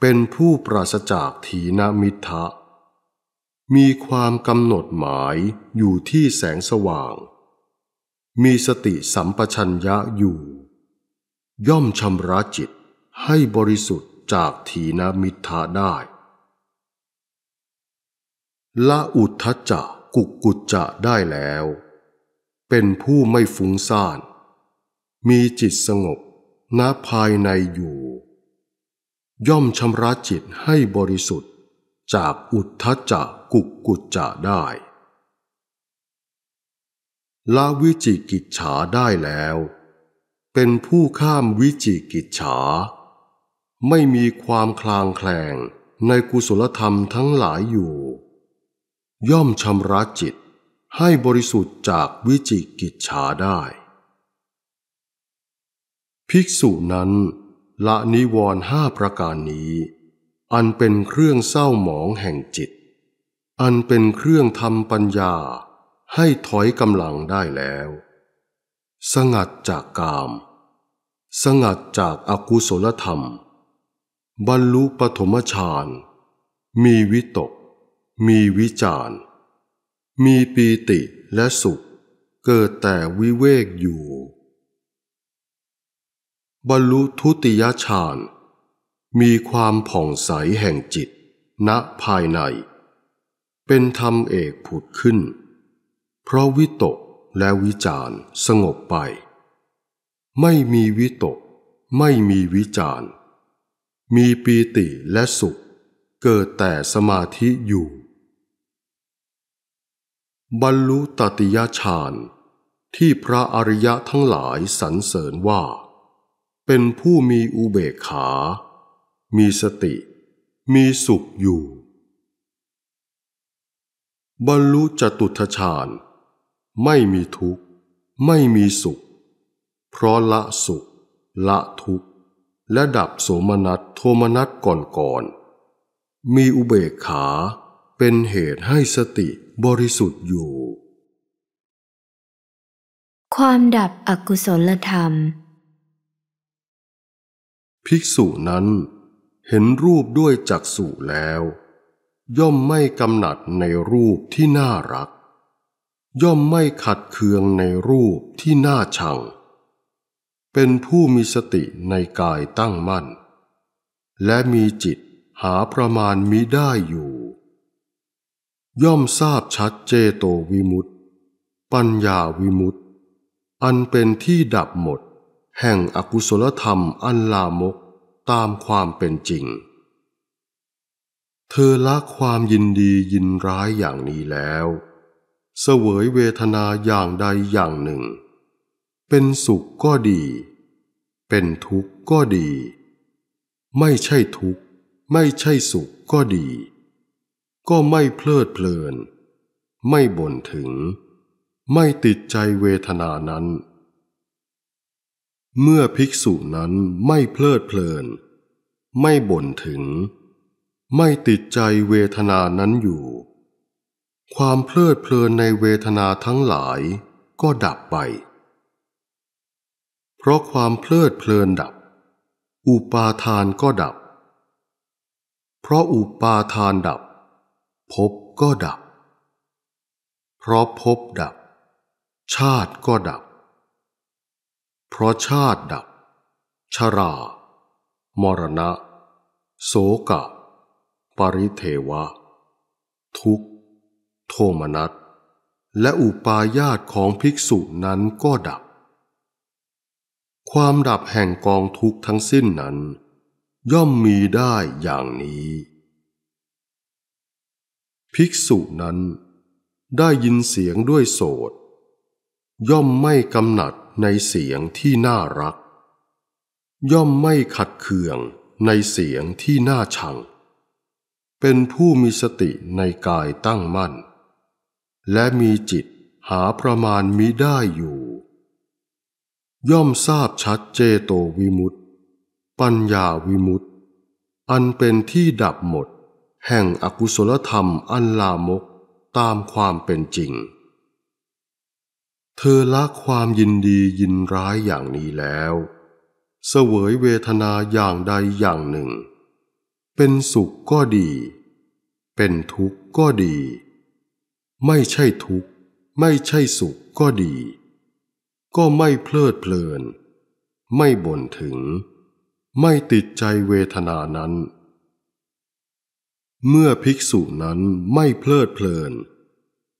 เป็นผู้ปราศจากถีนมิทะมีความกำหนดหมายอยู่ที่แสงสว่าง มีสติสัมปชัญญะอยู่ ย่อมชำระจิตให้บริสุทธิ์จากถีนมิทะได้ละอุทธจักกุกกุจจะได้แล้ว เป็นผู้ไม่ฟุ้งซ่าน มีจิตสงบณภายในอยู่ ย่อมชำระจิตให้บริสุทธิ์จากอุทธจักกุกกุจจะได้ละวิจิกิจฉาได้แล้ว เป็นผู้ข้ามวิจิกิจฉา ไม่มีความคลางแคลงในกุศลธรรมทั้งหลายอยู่ย่อมชำระจิตให้บริสุทธิ์จากวิจิกิจฉาได้ ภิกษุนั้น ละนิวรห้าประการนี้ อันเป็นเครื่องเศร้าหมองแห่งจิต อันเป็นเครื่องทำปัญญาให้ถอยกำลังได้แล้ว สงัดจากกาม สงัดจากอากุศลธรรม บรรลุปฐมฌานมีวิตกมีวิจาร มีปีติและสุข เกิดแต่วิเวกอยู่ บรรลุทุติยฌานมีความผ่องใสแห่งจิต ณภายใน เป็นธรรมเอกผุดขึ้น เพราะวิตกและวิจารสงบไป ไม่มีวิตกไม่มีวิจารมีปีติและสุข เกิดแต่สมาธิอยู่บรรลุตติยฌานที่พระอริยะทั้งหลายสรรเสริญว่า เป็นผู้มีอุเบกขา มีสติ มีสุขอยู่ บรรลุจตุทฌานไม่มีทุกข์ ไม่มีสุข เพราะละสุขละทุกข์ และดับโสมนัสโทมนัสก่อนก่อน มีอุเบกขาเป็นเหตุให้สติบริสุทธิ์อยู่ ความดับอกุศลธรรม ภิกษุนั้นเห็นรูปด้วยจักษุแล้ว ย่อมไม่กำหนัดในรูปที่น่ารัก ย่อมไม่ขัดเคืองในรูปที่น่าชัง เป็นผู้มีสติในกายตั้งมั่น และมีจิตหาประมาณมิได้อยู่ย่อมทราบชัดเจโตวิมุตติปัญญาวิมุตติ อันเป็นที่ดับหมด แห่งอกุศลธรรมอันลามกตามความเป็นจริง เธอละความยินดียินร้ายอย่างนี้แล้ว เสวยเวทนาอย่างใดอย่างหนึ่ง เป็นสุขก็ดี เป็นทุกข์ก็ดี ไม่ใช่ทุกข์ ไม่ใช่สุขก็ดีก็ไม่เพลิดเพลิน ไม่บ่นถึง ไม่ติดใจเวทนานั้น เมื่อภิกษุนั้นไม่เพลิดเพลิน ไม่บ่นถึง ไม่ติดใจเวทนานั้นอยู่ ความเพลิดเพลินในเวทนาทั้งหลายก็ดับไป เพราะความเพลิดเพลินดับ อุปาทานก็ดับ เพราะอุปาทานดับพบก็ดับ เพราะพบดับ ชาติก็ดับ เพราะชาติดับ ชรา มรณะ โสกะ ปริเทวะ ทุกโทมนัสและอุปาญาตของภิกษุนั้นก็ดับ ความดับแห่งกองทุกทั้งสิ้นนั้น ย่อมมีได้อย่างนี้ภิกษุนั้นได้ยินเสียงด้วยโสดย่อมไม่กำหนัดในเสียงที่น่ารัก ย่อมไม่ขัดเคืองในเสียงที่น่าชัง เป็นผู้มีสติในกายตั้งมั่น และมีจิตหาประมาณมิได้อยู่ ย่อมทราบชัดเจโตวิมุตติปัญญาวิมุตติอันเป็นที่ดับหมดแห่งอกุศลธรรมอันลามกตามความเป็นจริง เธอละความยินดียินร้ายอย่างนี้แล้ว เสวยเวทนาอย่างใดอย่างหนึ่ง เป็นสุขก็ดี เป็นทุกข์ก็ดี ไม่ใช่ทุกข์ ไม่ใช่สุขก็ดี ก็ไม่เพลิดเพลิน ไม่บ่นถึง ไม่ติดใจเวทนานั้นเมื่อภิกษุนั้นไม่เพลิดเพลิน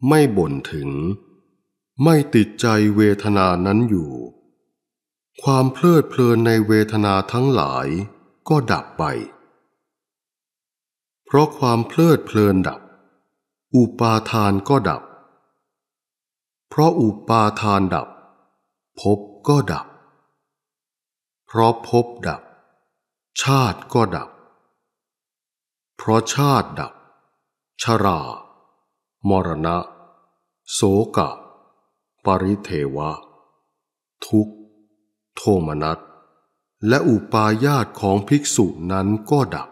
ไม่บ่นถึง ไม่ติดใจเวทนานั้นอยู่ ความเพลิดเพลินในเวทนาทั้งหลายก็ดับไป เพราะความเพลิดเพลินดับ อุปาทานก็ดับ เพราะอุปาทานดับ ภพก็ดับ เพราะภพดับ ชาติก็ดับเพราะชาติดับ ชรา มรณะโสกะ ปริเทวะ ทุกโทมนัส และอุปาญาตของภิกษุนั้นก็ดับ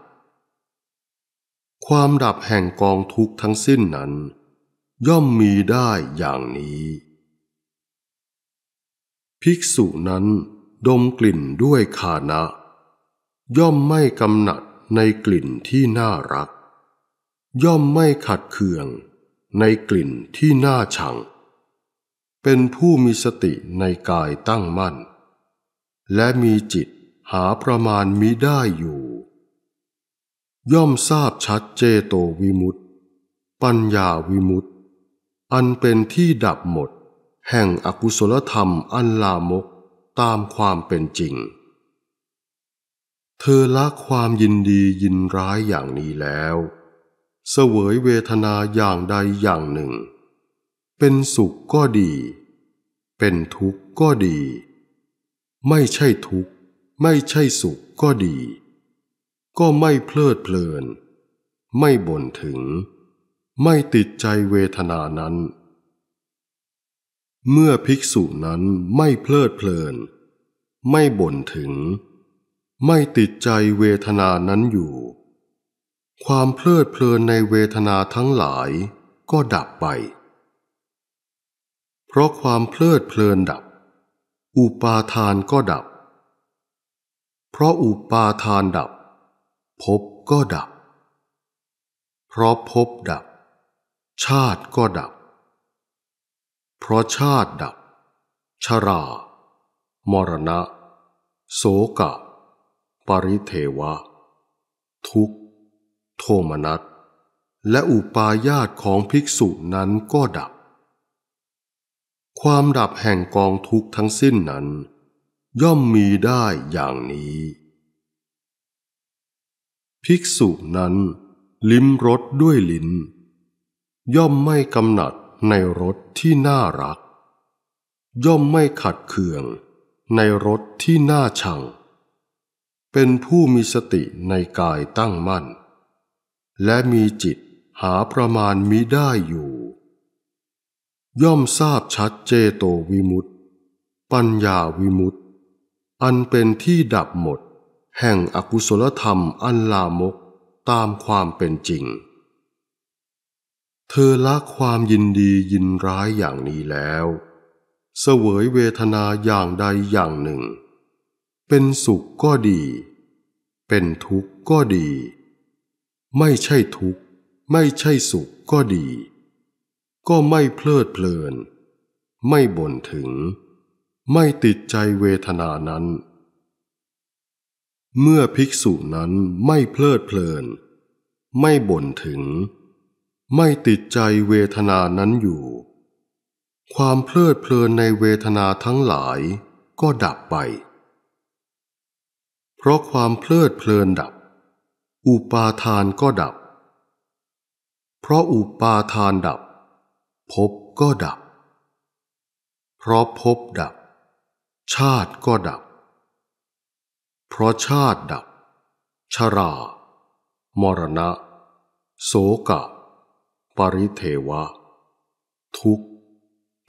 ความดับแห่งกองทุกทั้งสิ้นนั้น ย่อมมีได้อย่างนี้ ภิกษุนั้นดมกลิ่นด้วยคานะ ย่อมไม่กำหนัดในกลิ่นที่น่ารัก ย่อมไม่ขัดเคือง ในกลิ่นที่น่าชัง เป็นผู้มีสติในกายตั้งมั่น และมีจิตหาประมาณมิได้อยู่ ย่อมทราบชัดเจโตวิมุตติปัญญาวิมุตติอันเป็นที่ดับหมด แห่งอกุศลธรรมอันลามกตามความเป็นจริงเธอละความยินดียินร้ายอย่างนี้แล้ว เสวยเวทนาอย่างใดอย่างหนึ่ง เป็นสุขก็ดี เป็นทุกข์ก็ดี ไม่ใช่ทุกข์ไม่ใช่สุขก็ดี ก็ไม่เพลิดเพลิน ไม่บ่นถึง ไม่ติดใจเวทนานั้น เมื่อภิกษุนั้นไม่เพลิดเพลิน ไม่บ่นถึงไม่ติดใจเวทนานั้นอยู่ ความเพลิดเพลินในเวทนาทั้งหลายก็ดับไป เพราะความเพลิดเพลินดับ อุปาทานก็ดับ เพราะอุปาทานดับภพก็ดับ เพราะภพดับ ชาติก็ดับ เพราะชาติดับ ชรา มรณะ โสกะปริเทวะ ทุกโทมนัสและอุปาญาตของภิกษุนั้นก็ดับ ความดับแห่งกองทุกทั้งสิ้นนั้นย่อมมีได้อย่างนี้ ภิกษุนั้นลิ้มรสด้วยลิ้น ย่อมไม่กำหนัดในรสที่น่ารัก ย่อมไม่ขัดเคืองในรสที่น่าชังเป็นผู้มีสติในกายตั้งมั่น และมีจิตหาประมาณมิได้อยู่ ย่อมทราบชัดเจโตวิมุตติปัญญาวิมุตติอันเป็นที่ดับหมด แห่งอกุศลธรรมอันลามกตามความเป็นจริง เธอละความยินดียินร้ายอย่างนี้แล้ว เสวยเวทนาอย่างใดอย่างหนึ่งเป็นสุขก็ดี เป็นทุกข์ก็ดี ไม่ใช่ทุกข์ ไม่ใช่สุขก็ดี ก็ไม่เพลิดเพลิน ไม่บ่นถึง ไม่ติดใจเวทนานั้น เมื่อภิกษุนั้นไม่เพลิดเพลิน ไม่บ่นถึง ไม่ติดใจเวทนานั้นอยู่ ความเพลิดเพลินในเวทนาทั้งหลายก็ดับไปเพราะความเพลิดเพลินดับ อุปาทานก็ดับ เพราะอุปาทานดับ ภพก็ดับ เพราะภพดับ ชาติก็ดับ เพราะชาติดับ ชรา มรณะโสกะ ปริเทวะ ทุก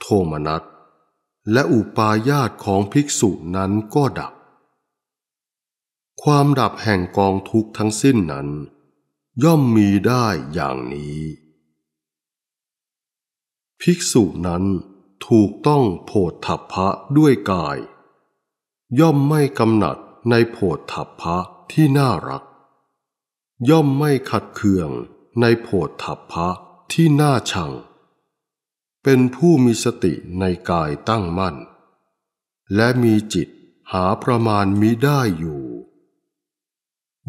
โทมนัสและอุปาญาตของภิกษุนั้นก็ดับความดับแห่งกองทุกข์ทั้งสิ้นนั้น ย่อมมีได้อย่างนี้ ภิกษุนั้นถูกต้องโผฏฐัพพะด้วยกาย ย่อมไม่กำหนัดในโผฏฐัพพะที่น่ารัก ย่อมไม่ขัดเคืองในโผฏฐัพพะที่น่าชัง เป็นผู้มีสติในกายตั้งมั่น และมีจิตหาประมาณมิได้อยู่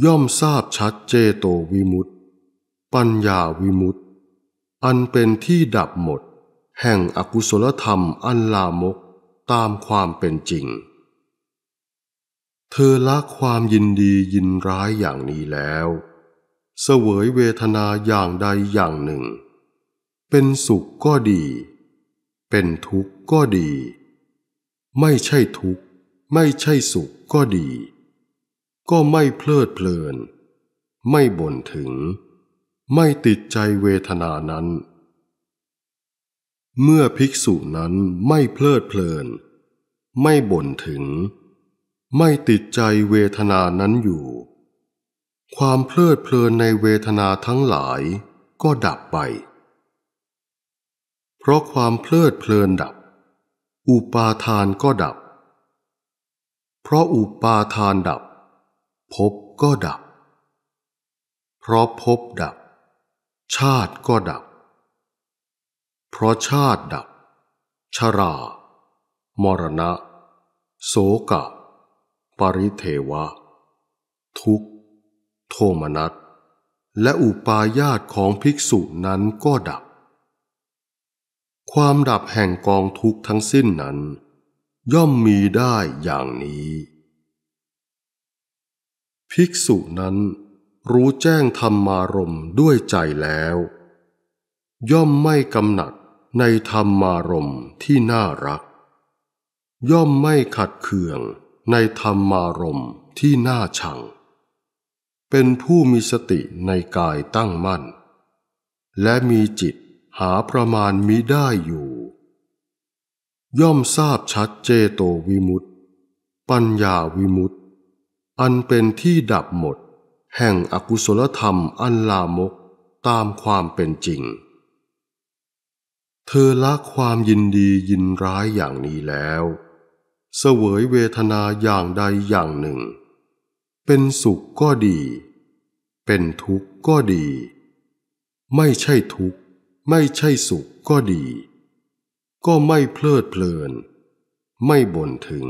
ย่อมทราบชัดเจโตวิมุตติปัญญาวิมุตติ อันเป็นที่ดับหมด แห่งอกุศลธรรมอันลามกตามความเป็นจริง เธอละความยินดียินร้ายอย่างนี้แล้ว เสวยเวทนาอย่างใดอย่างหนึ่ง เป็นสุขก็ดี เป็นทุกข์ก็ดี ไม่ใช่ทุกข์ไม่ใช่สุขก็ดีก็ไม่เพลิดเพลิน ไม่บ่นถึง ไม่ติดใจเวทนานั้น เมื่อภิกษุนั้นไม่เพลิดเพลิน ไม่บ่นถึง ไม่ติดใจเวทนานั้นอยู่ ความเพลิดเพลินในเวทนาทั้งหลายก็ดับไป เพราะความเพลิดเพลินดับ อุปาทานก็ดับ เพราะอุปาทานดับพบก็ดับ เพราะพบดับ ชาติก็ดับ เพราะชาติดับ ชรา มรณะ โสกะ ปริเทวะ ทุกโทมนัสและอุปาญาตของภิกษุนั้นก็ดับ ความดับแห่งกองทุกทั้งสิ้นนั้น ย่อมมีได้อย่างนี้ภิกษุนั้นรู้แจ้งธรรมารมด้วยใจแล้ว ย่อมไม่กำหนัดในธรรมารมที่น่ารัก ย่อมไม่ขัดเคืองในธรรมารมที่น่าชัง เป็นผู้มีสติในกายตั้งมั่น และมีจิตหาประมาณมิได้อยู่ ย่อมทราบชัดเจโตวิมุตติปัญญาวิมุตติอันเป็นที่ดับหมด แห่งอกุศลธรรมอันลามกตามความเป็นจริง เธอละความยินดียินร้ายอย่างนี้แล้ว เสวยเวทนาอย่างใดอย่างหนึ่ง เป็นสุขก็ดี เป็นทุกข์ก็ดี ไม่ใช่ทุกข์ ไม่ใช่สุขก็ดี ก็ไม่เพลิดเพลิน ไม่บ่นถึง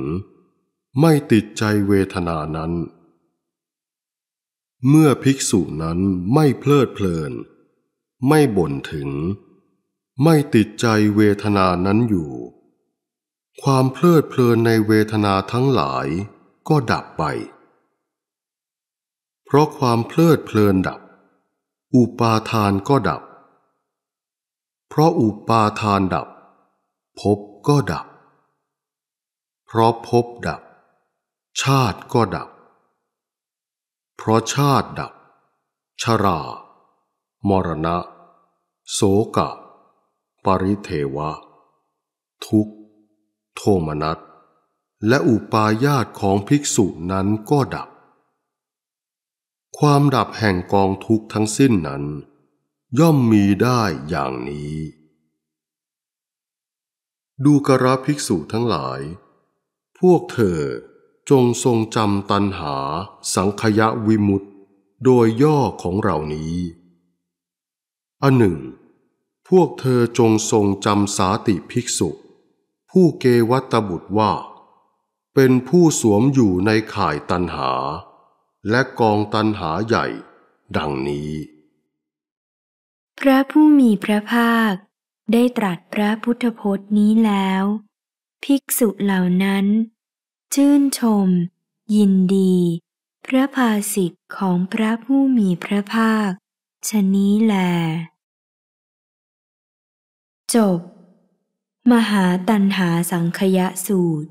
ไม่ติดใจเวทนานั้น เมื่อภิกษุนั้นไม่เพลิดเพลิน ไม่บ่นถึง ไม่ติดใจเวทนานั้นอยู่ ความเพลิดเพลินในเวทนาทั้งหลายก็ดับไป เพราะความเพลิดเพลินดับ อุปาทานก็ดับ เพราะอุปาทานดับ ภพก็ดับ เพราะภพดับชาติก็ดับ เพราะชาติดับ ชรา มรณะ โสกะ ปริเทวะ ทุกโทมนัส และอุปาญาตของภิกษุนั้นก็ดับ ความดับแห่งกองทุกทั้งสิ้นนั้น ย่อมมีได้อย่างนี้ ดูกระภิกษุทั้งหลาย พวกเธอจงทรงจำตันหาสังขยะวิมุตโดยย่อของเหล่านี้ อันหนึ่ง พวกเธอจงทรงจำสาติภิกษุ ผู้เกวัตบุตรว่า เป็นผู้สวมอยู่ในข่ายตันหา และกองตันหาใหญ่ดังนี้ พระผู้มีพระภาคได้ตรัสพระพุทธพจน์นี้แล้ว ภิกษุเหล่านั้นชื่นชม ยินดี พระภาสิทธิ์ของพระผู้มีพระภาค ชนี้แล จบ มหาตันหาสังคยสูตร